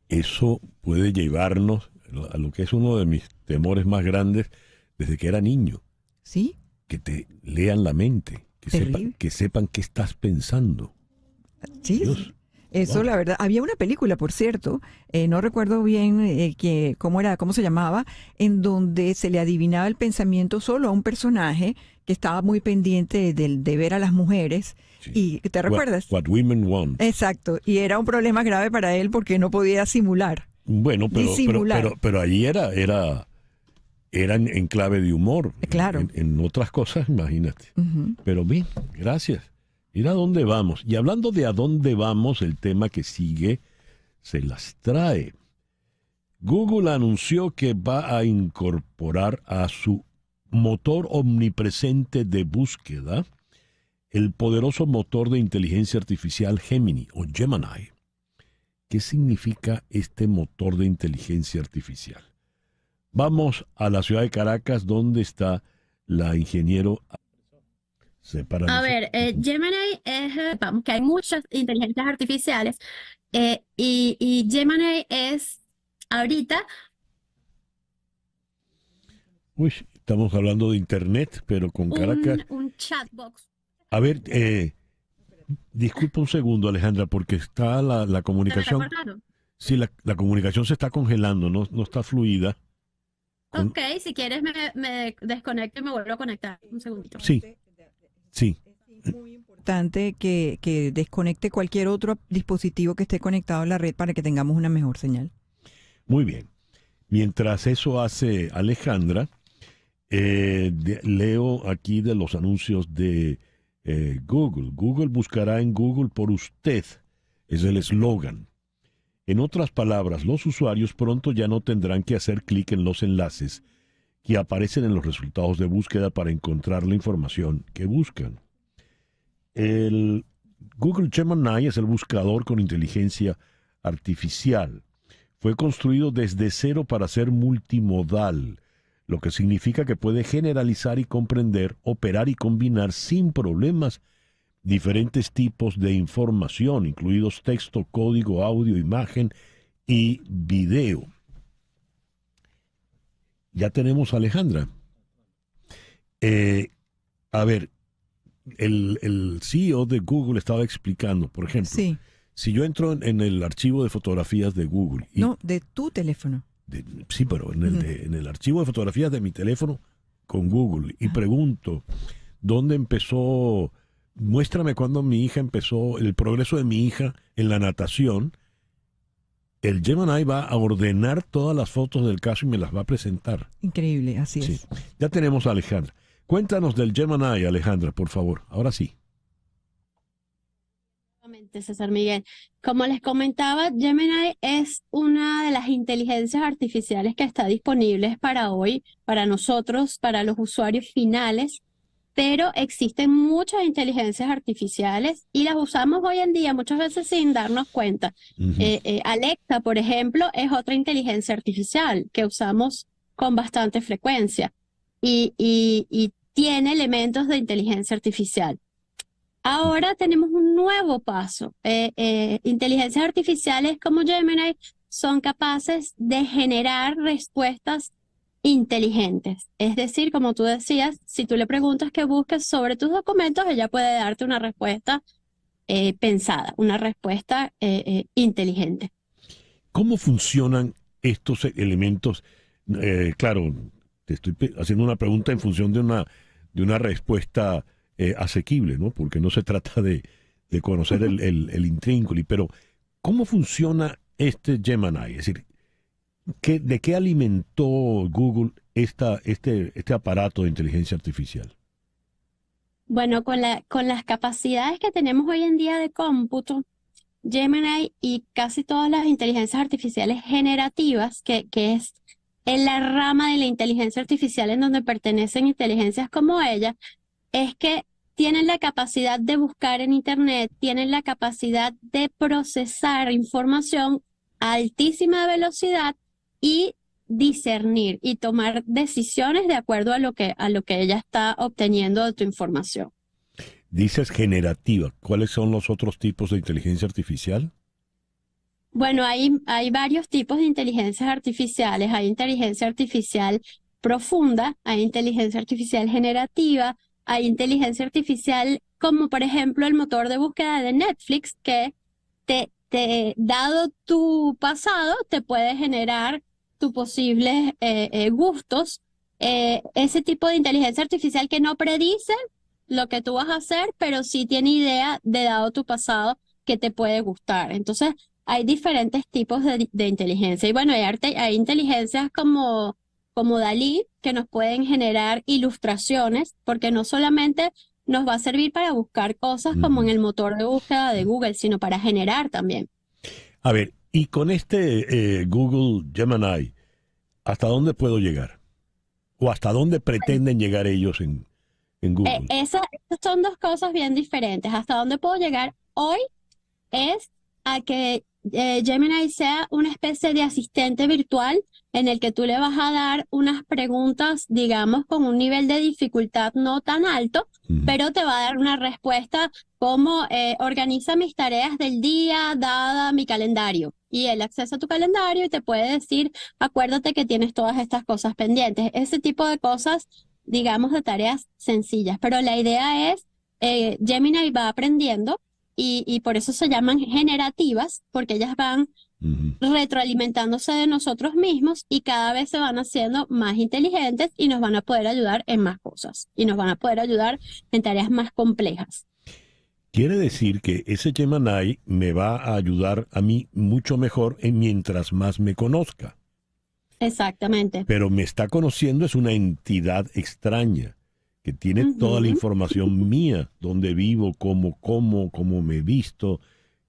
eso puede llevarnos a lo que es uno de mis temores más grandes desde que era niño. Sí. Que te lean la mente, que, que sepan qué estás pensando. Sí. Eso, la verdad. Había una película, por cierto, eh, no recuerdo bien eh, que, cómo era, cómo se llamaba, en donde se le adivinaba el pensamiento solo a un personaje que estaba muy pendiente de, de ver a las mujeres. ¿Y te recuerdas? What, women want. Exacto. Y era un problema grave para él porque no podía simular. Bueno, pero, pero, pero, allí era, era, en, clave de humor. Claro. En, otras cosas, imagínate. Pero bien, gracias. Mira a dónde vamos. Y hablando de a dónde vamos, el tema que sigue se las trae. Google anunció que va a incorporar a su motor omnipresente de búsqueda el poderoso motor de inteligencia artificial Gemini o Gemini. ¿Qué significa este motor de inteligencia artificial? Vamos a la ciudad de Caracas, donde está la ingeniero a ver, eh, Gemini es, eh, vamos, que hay muchas inteligencias artificiales eh, y, Gemini es ahorita... Uy, estamos hablando de Internet, pero con Caracas... Un, un chatbox. A ver, eh, disculpa un segundo, Alejandra, porque está la, la comunicación... Sí, la, comunicación se está congelando, no, no está fluida. Ok, si quieres me, me desconecto y me vuelvo a conectar. Un segundito. Sí. Sí. Es muy importante que, desconecte cualquier otro dispositivo que esté conectado a la red para que tengamos una mejor señal. Muy bien. Mientras eso hace Alejandra, eh, leo aquí de los anuncios de eh, Google. Google buscará en Google por usted. Es el eslogan. En otras palabras, los usuarios pronto ya no tendrán que hacer clic en los enlaces y aparecen en los resultados de búsqueda para encontrar la información que buscan. El Google Gemini es el buscador con inteligencia artificial. Fue construido desde cero para ser multimodal, lo que significa que puede generalizar y comprender, operar y combinar sin problemas diferentes tipos de información, incluidos texto, código, audio, imagen y video. Ya tenemos a Alejandra. Eh, a ver, el, CEO de Google estaba explicando, por ejemplo, si yo entro en, el archivo de fotografías de Google. Y, no, de tu teléfono. sí, pero en el, archivo de fotografías de mi teléfono con Google y pregunto, ¿dónde empezó? Muéstrame cuándo mi hija empezó, el progreso de mi hija en la natación el Gemini va a ordenar todas las fotos del caso y me las va a presentar. Increíble, así es. Ya tenemos a Alejandra. Cuéntanos del Gemini, Alejandra, por favor. Ahora sí. César Miguel. Como les comentaba, Gemini es una de las inteligencias artificiales que está disponible para hoy, para nosotros, para los usuarios finales pero existen muchas inteligencias artificiales y las usamos hoy en día muchas veces sin darnos cuenta. Eh, eh, Alexa, por ejemplo, es otra inteligencia artificial que usamos con bastante frecuencia y, tiene elementos de inteligencia artificial. Ahora tenemos un nuevo paso. Eh, inteligencias artificiales como Gemini son capaces de generar respuestas inteligentes. Es decir, como tú decías, si tú le preguntas que busques sobre tus documentos, ella puede darte una respuesta eh, pensada, una respuesta eh, eh, inteligente. ¿Cómo funcionan estos elementos? claro, te estoy haciendo una pregunta en función de una, de una respuesta asequible, ¿no? Porque no se trata de, conocer el, el, intrínculo, pero ¿cómo funciona este Gemini? Es decir, ¿De qué alimentó Google esta, este, este aparato de inteligencia artificial? Bueno, con, la, con las capacidades que tenemos hoy en día de cómputo, Gemini y casi todas las inteligencias artificiales generativas, que, que es en la rama de la inteligencia artificial en donde pertenecen inteligencias como ella, es que tienen la capacidad de buscar en Internet, tienen la capacidad de procesar información a altísima velocidad y discernir y tomar decisiones de acuerdo a lo que, a lo que ella está obteniendo de tu información. Dices generativa. ¿Cuáles son los otros tipos de inteligencia artificial? Bueno, hay, hay varios tipos de inteligencias artificiales. Hay inteligencia artificial profunda, hay inteligencia artificial generativa, hay inteligencia artificial como por ejemplo el motor de búsqueda de Netflix que te, te dado tu pasado te puede generar tus posibles eh, eh, gustos, eh, ese tipo de inteligencia artificial que no predice lo que tú vas a hacer, pero sí tiene idea de dado tu pasado que te puede gustar. Entonces, hay diferentes tipos de, de inteligencia. Y bueno, hay, arte, hay inteligencias como, como Dalí que nos pueden generar ilustraciones, porque no solamente nos va a servir para buscar cosas como en el motor de búsqueda de Google, sino para generar también. A ver, y con este eh, Google Gemini, ¿hasta dónde puedo llegar? ¿O hasta dónde pretenden llegar ellos en, e, Google? esas, son dos cosas bien diferentes. ¿Hasta dónde puedo llegar hoy? Es a que eh, Gemini sea una especie de asistente virtual en el que tú le vas a dar unas preguntas, digamos, con un nivel de dificultad no tan alto, pero te va a dar una respuesta como eh, organiza mis tareas del día, dada mi calendario y el acceso a tu calendario y te puede decir, acuérdate que tienes todas estas cosas pendientes. Ese tipo de cosas, digamos, de tareas sencillas. Pero la idea es, eh, Gemini va aprendiendo y, por eso se llaman generativas, porque ellas van retroalimentándose de nosotros mismos y cada vez se van haciendo más inteligentes y nos van a poder ayudar en más cosas y nos van a poder ayudar en tareas más complejas quiere decir que ese Gemini me va a ayudar a mí mucho mejor en mientras más me conozca. Exactamente. Pero me está conociendo es una entidad extraña que tiene toda la información mía, donde vivo, cómo como, cómo me visto,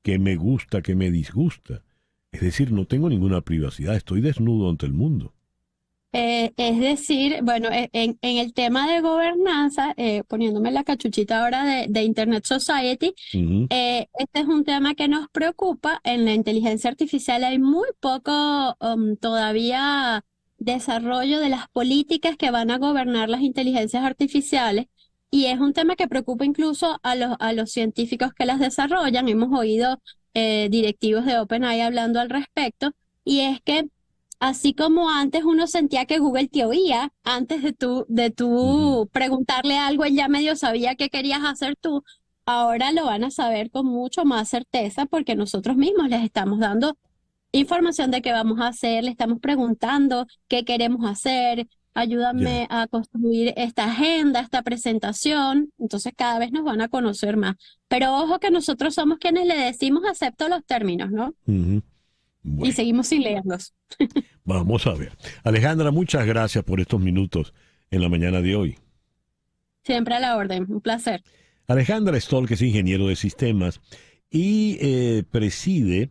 qué me gusta, qué me disgusta. Es decir, no tengo ninguna privacidad, estoy desnudo ante el mundo. Eh, es decir, bueno, e, en, el tema de gobernanza, eh, poniéndome la cachuchita ahora de, Internet Society, eh, este es un tema que nos preocupa. En la inteligencia artificial hay muy poco um, todavía desarrollo de las políticas que van a gobernar las inteligencias artificiales. Y es un tema que preocupa incluso a los, a los científicos que las desarrollan. Hemos oído directivos de OpenAI hablando al respecto. Y es que Así como antes uno sentía que Google te oía, antes de tú, de tú preguntarle algo, él ya medio sabía qué querías hacer tú. Ahora lo van a saber con mucho más certeza porque nosotros mismos les estamos dando información de qué vamos a hacer, le estamos preguntando qué queremos hacer, ayúdame a construir esta agenda, esta presentación. Entonces cada vez nos van a conocer más. Pero ojo que nosotros somos quienes le decimos acepto los términos, ¿no? Y seguimos sin leerlos. Vamos a ver. Alejandra, muchas gracias por estos minutos en la mañana de hoy. Siempre a la orden, un placer. Alejandra Stoll, que es ingeniero de sistemas y eh, preside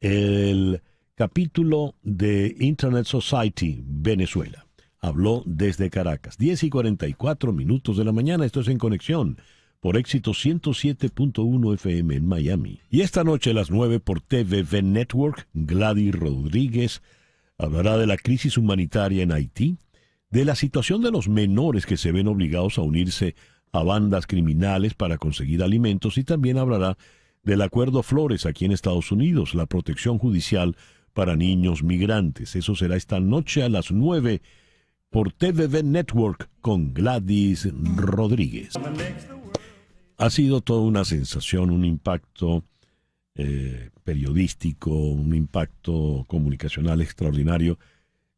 el capítulo de Internet Society Venezuela. Habló desde Caracas. 10 y 44 minutos de la mañana. Esto es en conexión por éxito 107.1 FM en Miami. Y esta noche a las 9 por TVV Network, Gladys Rodríguez hablará de la crisis humanitaria en Haití, de la situación de los menores que se ven obligados a unirse a bandas criminales para conseguir alimentos y también hablará del acuerdo Flores aquí en Estados Unidos, la protección judicial para niños migrantes. Eso será esta noche a las 9 por TVV Network con Gladys Rodríguez ha sido toda una sensación, un impacto eh, periodístico, un impacto comunicacional extraordinario.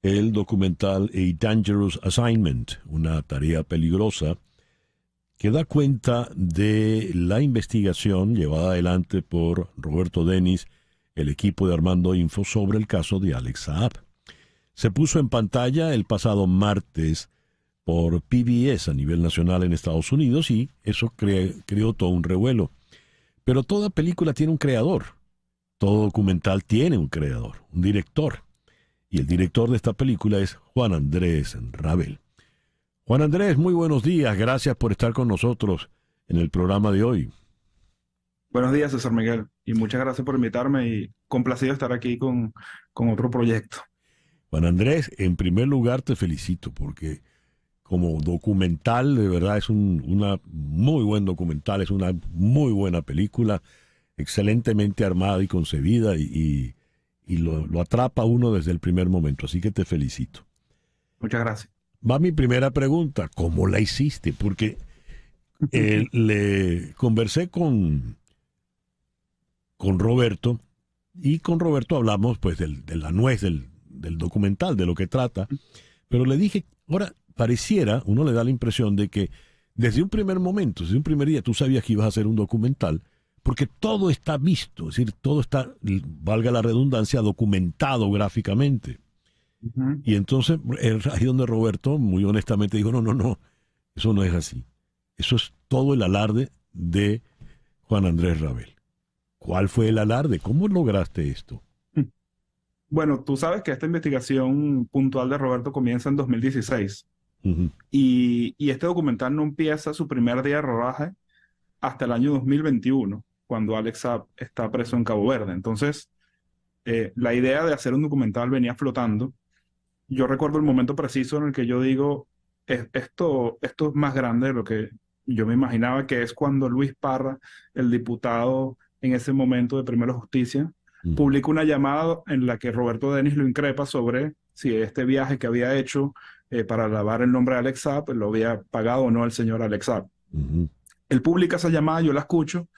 El documental A Dangerous Assignment, una tarea peligrosa, que da cuenta de la investigación llevada adelante por Roberto Denis, el equipo de Armando Info, sobre el caso de Alex Saab. Se puso en pantalla el pasado martes por PBS a nivel nacional en Estados Unidos y eso creó todo un revuelo. Pero toda película tiene un creador, todo documental tiene un creador, un director. Y el director de esta película es Juan Andrés Ravel. Juan Andrés, muy buenos días, gracias por estar con nosotros en el programa de hoy. Buenos días, César Miguel, y muchas gracias por invitarme y complacido estar aquí con, con otro proyecto. Juan Andrés, en primer lugar te felicito porque como documental, de verdad es un una muy buen documental, es una muy buena película, excelentemente armada y concebida y, lo, lo, atrapa uno desde el primer momento. Así que te felicito. Muchas gracias. Va mi primera pregunta, ¿cómo la hiciste? Porque eh, le conversé con, con Roberto y con Roberto hablamos pues del, de la nuez del, del documental, de lo que trata, pero le dije, ahora, pareciera, uno le da la impresión de que desde un primer momento, desde un primer día, tú sabías que ibas a hacer un documental, porque todo está visto, es decir, todo está, valga la redundancia, documentado gráficamente. Y entonces, ahí donde Roberto, muy honestamente, dijo, no, no, no, eso no es así. Eso es todo el alarde de Juan Andrés Rabel. ¿Cuál fue el alarde? ¿Cómo lograste esto? Bueno, tú sabes que esta investigación puntual de Roberto comienza en 2016 y, este documental no empieza su primer día de rodaje hasta el año 2021, cuando Alex está preso en Cabo Verde. Entonces, eh, la idea de hacer un documental venía flotando. Yo recuerdo el momento preciso en el que yo digo, esto, esto es más grande de lo que yo me imaginaba, que es cuando Luis Parra, el diputado en ese momento de Primero Justicia, publicó publica una llamada en la que Roberto Denis lo increpa sobre si este viaje que había hecho eh, para lavar el nombre de Alex pues lo había pagado o no el señor Alex Saab. Él publica esa llamada, yo la escucho,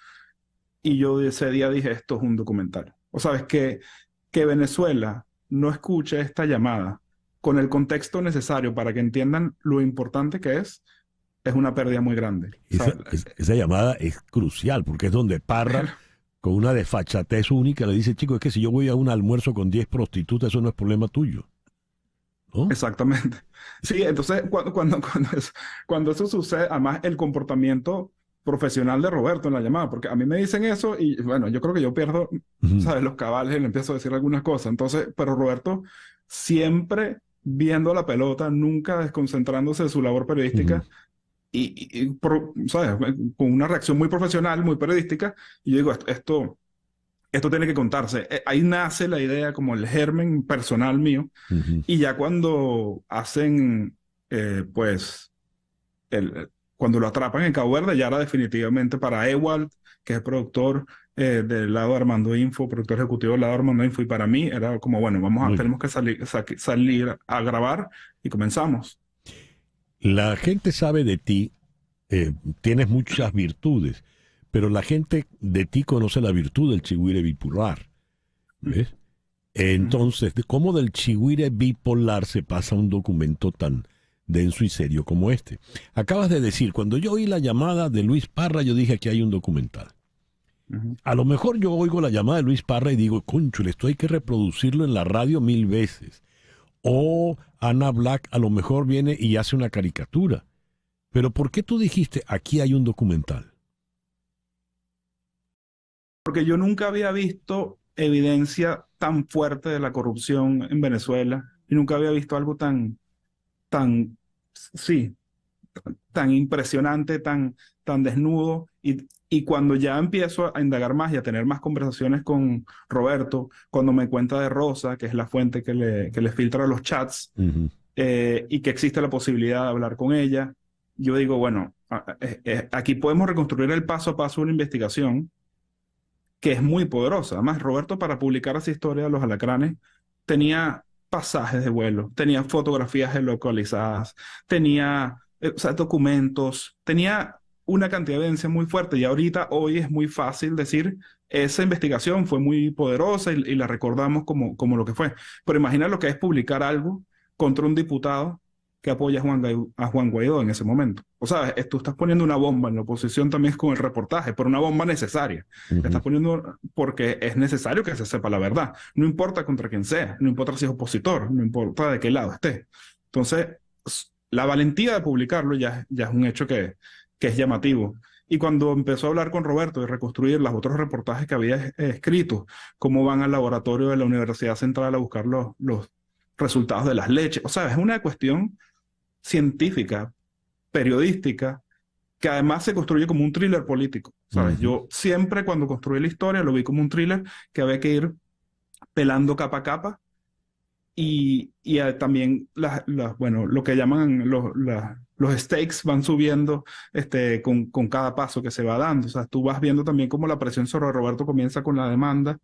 y yo ese día dije, esto es un documental. O sabes que, que Venezuela no escuche esta llamada con el contexto necesario para que entiendan lo importante que es, es una pérdida muy grande. Esa, llamada es crucial porque es donde Parra, con una desfachatez única, le dice, chico, es que si yo voy a un almuerzo con 10 prostitutas, eso no es problema tuyo. Exactamente. Sí, entonces cuando, cuando, cuando, eso, cuando eso sucede, además el comportamiento profesional de Roberto en la llamada, porque a mí me dicen eso y bueno, yo creo que yo pierdo, ¿sabes? Los cabales y le empiezo a decir algunas cosas. Entonces, pero Roberto siempre viendo la pelota, nunca desconcentrándose de su labor periodística. Y, ¿sabes? Con una reacción muy profesional, muy periodística, y yo digo, esto esto tiene que contarse. Eh, ahí nace la idea como el germen personal mío. Y ya cuando hacen, eh, pues, el, cuando lo atrapan en Cabo Verde, ya era definitivamente para Ewald, que es productor eh, del lado de Armando Info, productor ejecutivo del lado Armando Info, y para mí era como, bueno, vamos tenemos que salir, salir a grabar y comenzamos. La gente sabe de ti, tienes muchas virtudes pero la gente de ti conoce la virtud del chihuire bipolar. ¿Ves? Entonces, ¿cómo del chihuire bipolar se pasa un documento tan denso y serio como este? Acabas de decir, cuando yo oí la llamada de Luis Parra, yo dije que hay un documental. A lo mejor yo oigo la llamada de Luis Parra y digo, concho, esto hay que reproducirlo en la radio mil veces. O Ana Black a lo mejor viene y hace una caricatura. Pero ¿por qué tú dijiste, aquí hay un documental? porque yo nunca había visto evidencia tan fuerte de la corrupción en Venezuela y nunca había visto algo tan, tan, sí, tan impresionante, tan, tan desnudo. Y, cuando ya empiezo a indagar más y a tener más conversaciones con Roberto, cuando me cuenta de Rosa, que es la fuente que le, que filtra los chats, eh, y que existe la posibilidad de hablar con ella, yo digo, bueno, aquí podemos reconstruir el paso a paso de una investigación que es muy poderosa. Además, Roberto, para publicar esa historia de los alacranes, tenía pasajes de vuelo, tenía fotografías localizadas, tenía eh, documentos, tenía una cantidad de evidencia muy fuerte y ahorita hoy es muy fácil decir esa investigación fue muy poderosa y, la recordamos como, como lo que fue. Pero imagina lo que es publicar algo contra un diputado que apoya a Juan, Guaidó, a Juan en ese momento. O sea, tú estás poniendo una bomba en la oposición también con el reportaje, pero una bomba necesaria. Estás poniendo porque es necesario que se sepa la verdad. No importa contra quién sea, no importa si es opositor, no importa de qué lado esté. Entonces, la valentía de publicarlo ya, ya es un hecho que, que es llamativo. Y cuando empezó a hablar con Roberto y reconstruir los otros reportajes que había escrito, cómo van al laboratorio de la Universidad Central a buscar los, los resultados de las leches. O sea, es una cuestión científica, periodística, que además se construye como un thriller político. ¿sabes? Yo siempre cuando construí la historia lo vi como un thriller que había que ir pelando capa a capa y, y eh, también las, bueno, lo que llaman los, los stakes van subiendo este, con, cada paso que se va dando. O sea, tú vas viendo también cómo la presión sobre Roberto comienza con la demanda,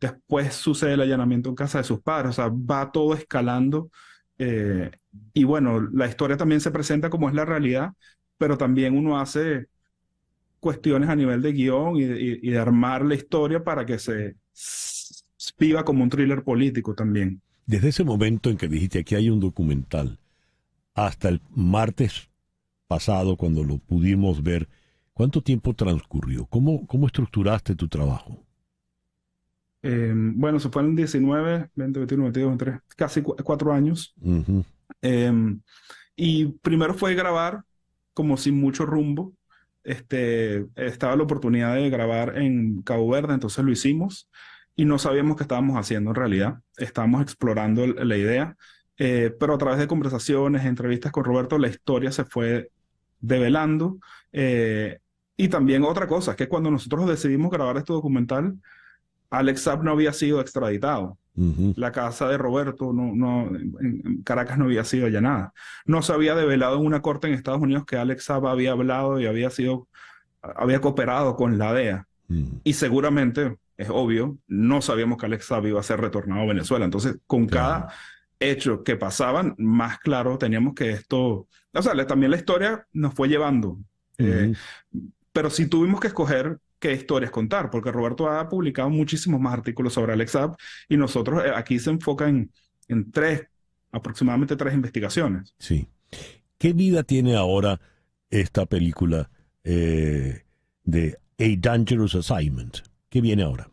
después sucede el allanamiento en casa de sus padres, o sea, va todo escalando eh, y bueno, la historia también se presenta como es la realidad, pero también uno hace cuestiones a nivel de guión y, de armar la historia para que se viva como un thriller político también. Desde ese momento en que dijiste aquí hay un documental, hasta el martes pasado cuando lo pudimos ver, ¿cuánto tiempo transcurrió? ¿Cómo, cómo estructuraste tu trabajo? Em, bueno, se fue en 19, 20, 21, 22, 23, casi cuatro años. Em, y primero fue grabar como sin mucho rumbo. Este, estaba la oportunidad de grabar en Cabo Verde, entonces lo hicimos y no sabíamos qué estábamos haciendo en realidad. Estábamos explorando la idea, eh, pero a través de conversaciones, entrevistas con Roberto, la historia se fue develando. Eh, y también otra cosa, que cuando nosotros decidimos grabar este documental, Alex Saab no había sido extraditado. La casa de Roberto no, no, en Caracas no había sido nada, No se había develado en una corte en Estados Unidos que Alex Saab había hablado y había sido, había cooperado con la DEA. Y seguramente, es obvio, no sabíamos que Alex Saab iba a ser retornado a Venezuela. Entonces, con cada hecho que pasaban, más claro teníamos que esto, o sea, también la historia nos fue llevando. Eh, pero si tuvimos que escoger qué historias contar, porque Roberto ha publicado muchísimos más artículos sobre Alex y nosotros eh, aquí se enfoca en, tres, aproximadamente tres investigaciones. Sí. ¿Qué vida tiene ahora esta película eh, de A Dangerous Assignment? ¿Qué viene ahora?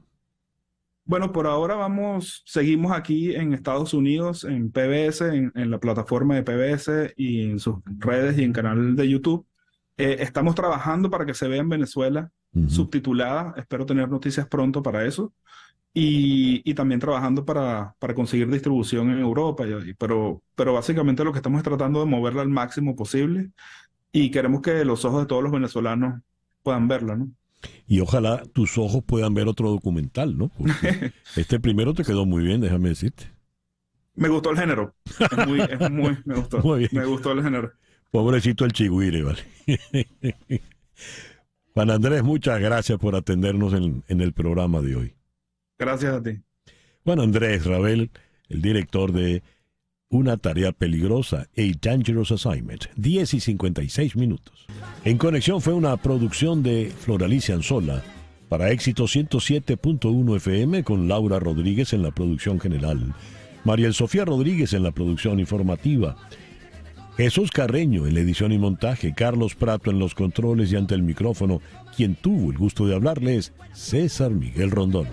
Bueno, por ahora vamos, seguimos aquí en Estados Unidos, en PBS, en, la plataforma de PBS y en sus redes y en canal de YouTube. Eh, estamos trabajando para que se vea en Venezuela subtitulada. Espero tener noticias pronto para eso. Y, y también trabajando para, para, conseguir distribución en Europa. pero, pero básicamente lo que estamos es tratando de moverla al máximo posible y queremos que los ojos de todos los venezolanos puedan verla, ¿no? Y ojalá tus ojos puedan ver otro documental, ¿no? este primero te quedó muy bien, déjame decirte. Me gustó el género. muy, me gustó. Me gustó el género. Pobrecito el chigüire, ¿vale? Juan Andrés, muchas gracias por atendernos en, el programa de hoy. Gracias a ti. Juan Andrés Rabel, el director de Una tarea peligrosa, A Dangerous Assignment, 10 y 56 minutos. En Conexión fue una producción de Floralicia Anzola para éxito 107.1 FM con Laura Rodríguez en la producción general, Mariel Sofía Rodríguez en la producción informativa. Jesús Carreño en la edición y montaje, Carlos Prato en los controles y ante el micrófono, quien tuvo el gusto de hablarles, César Miguel Rondón.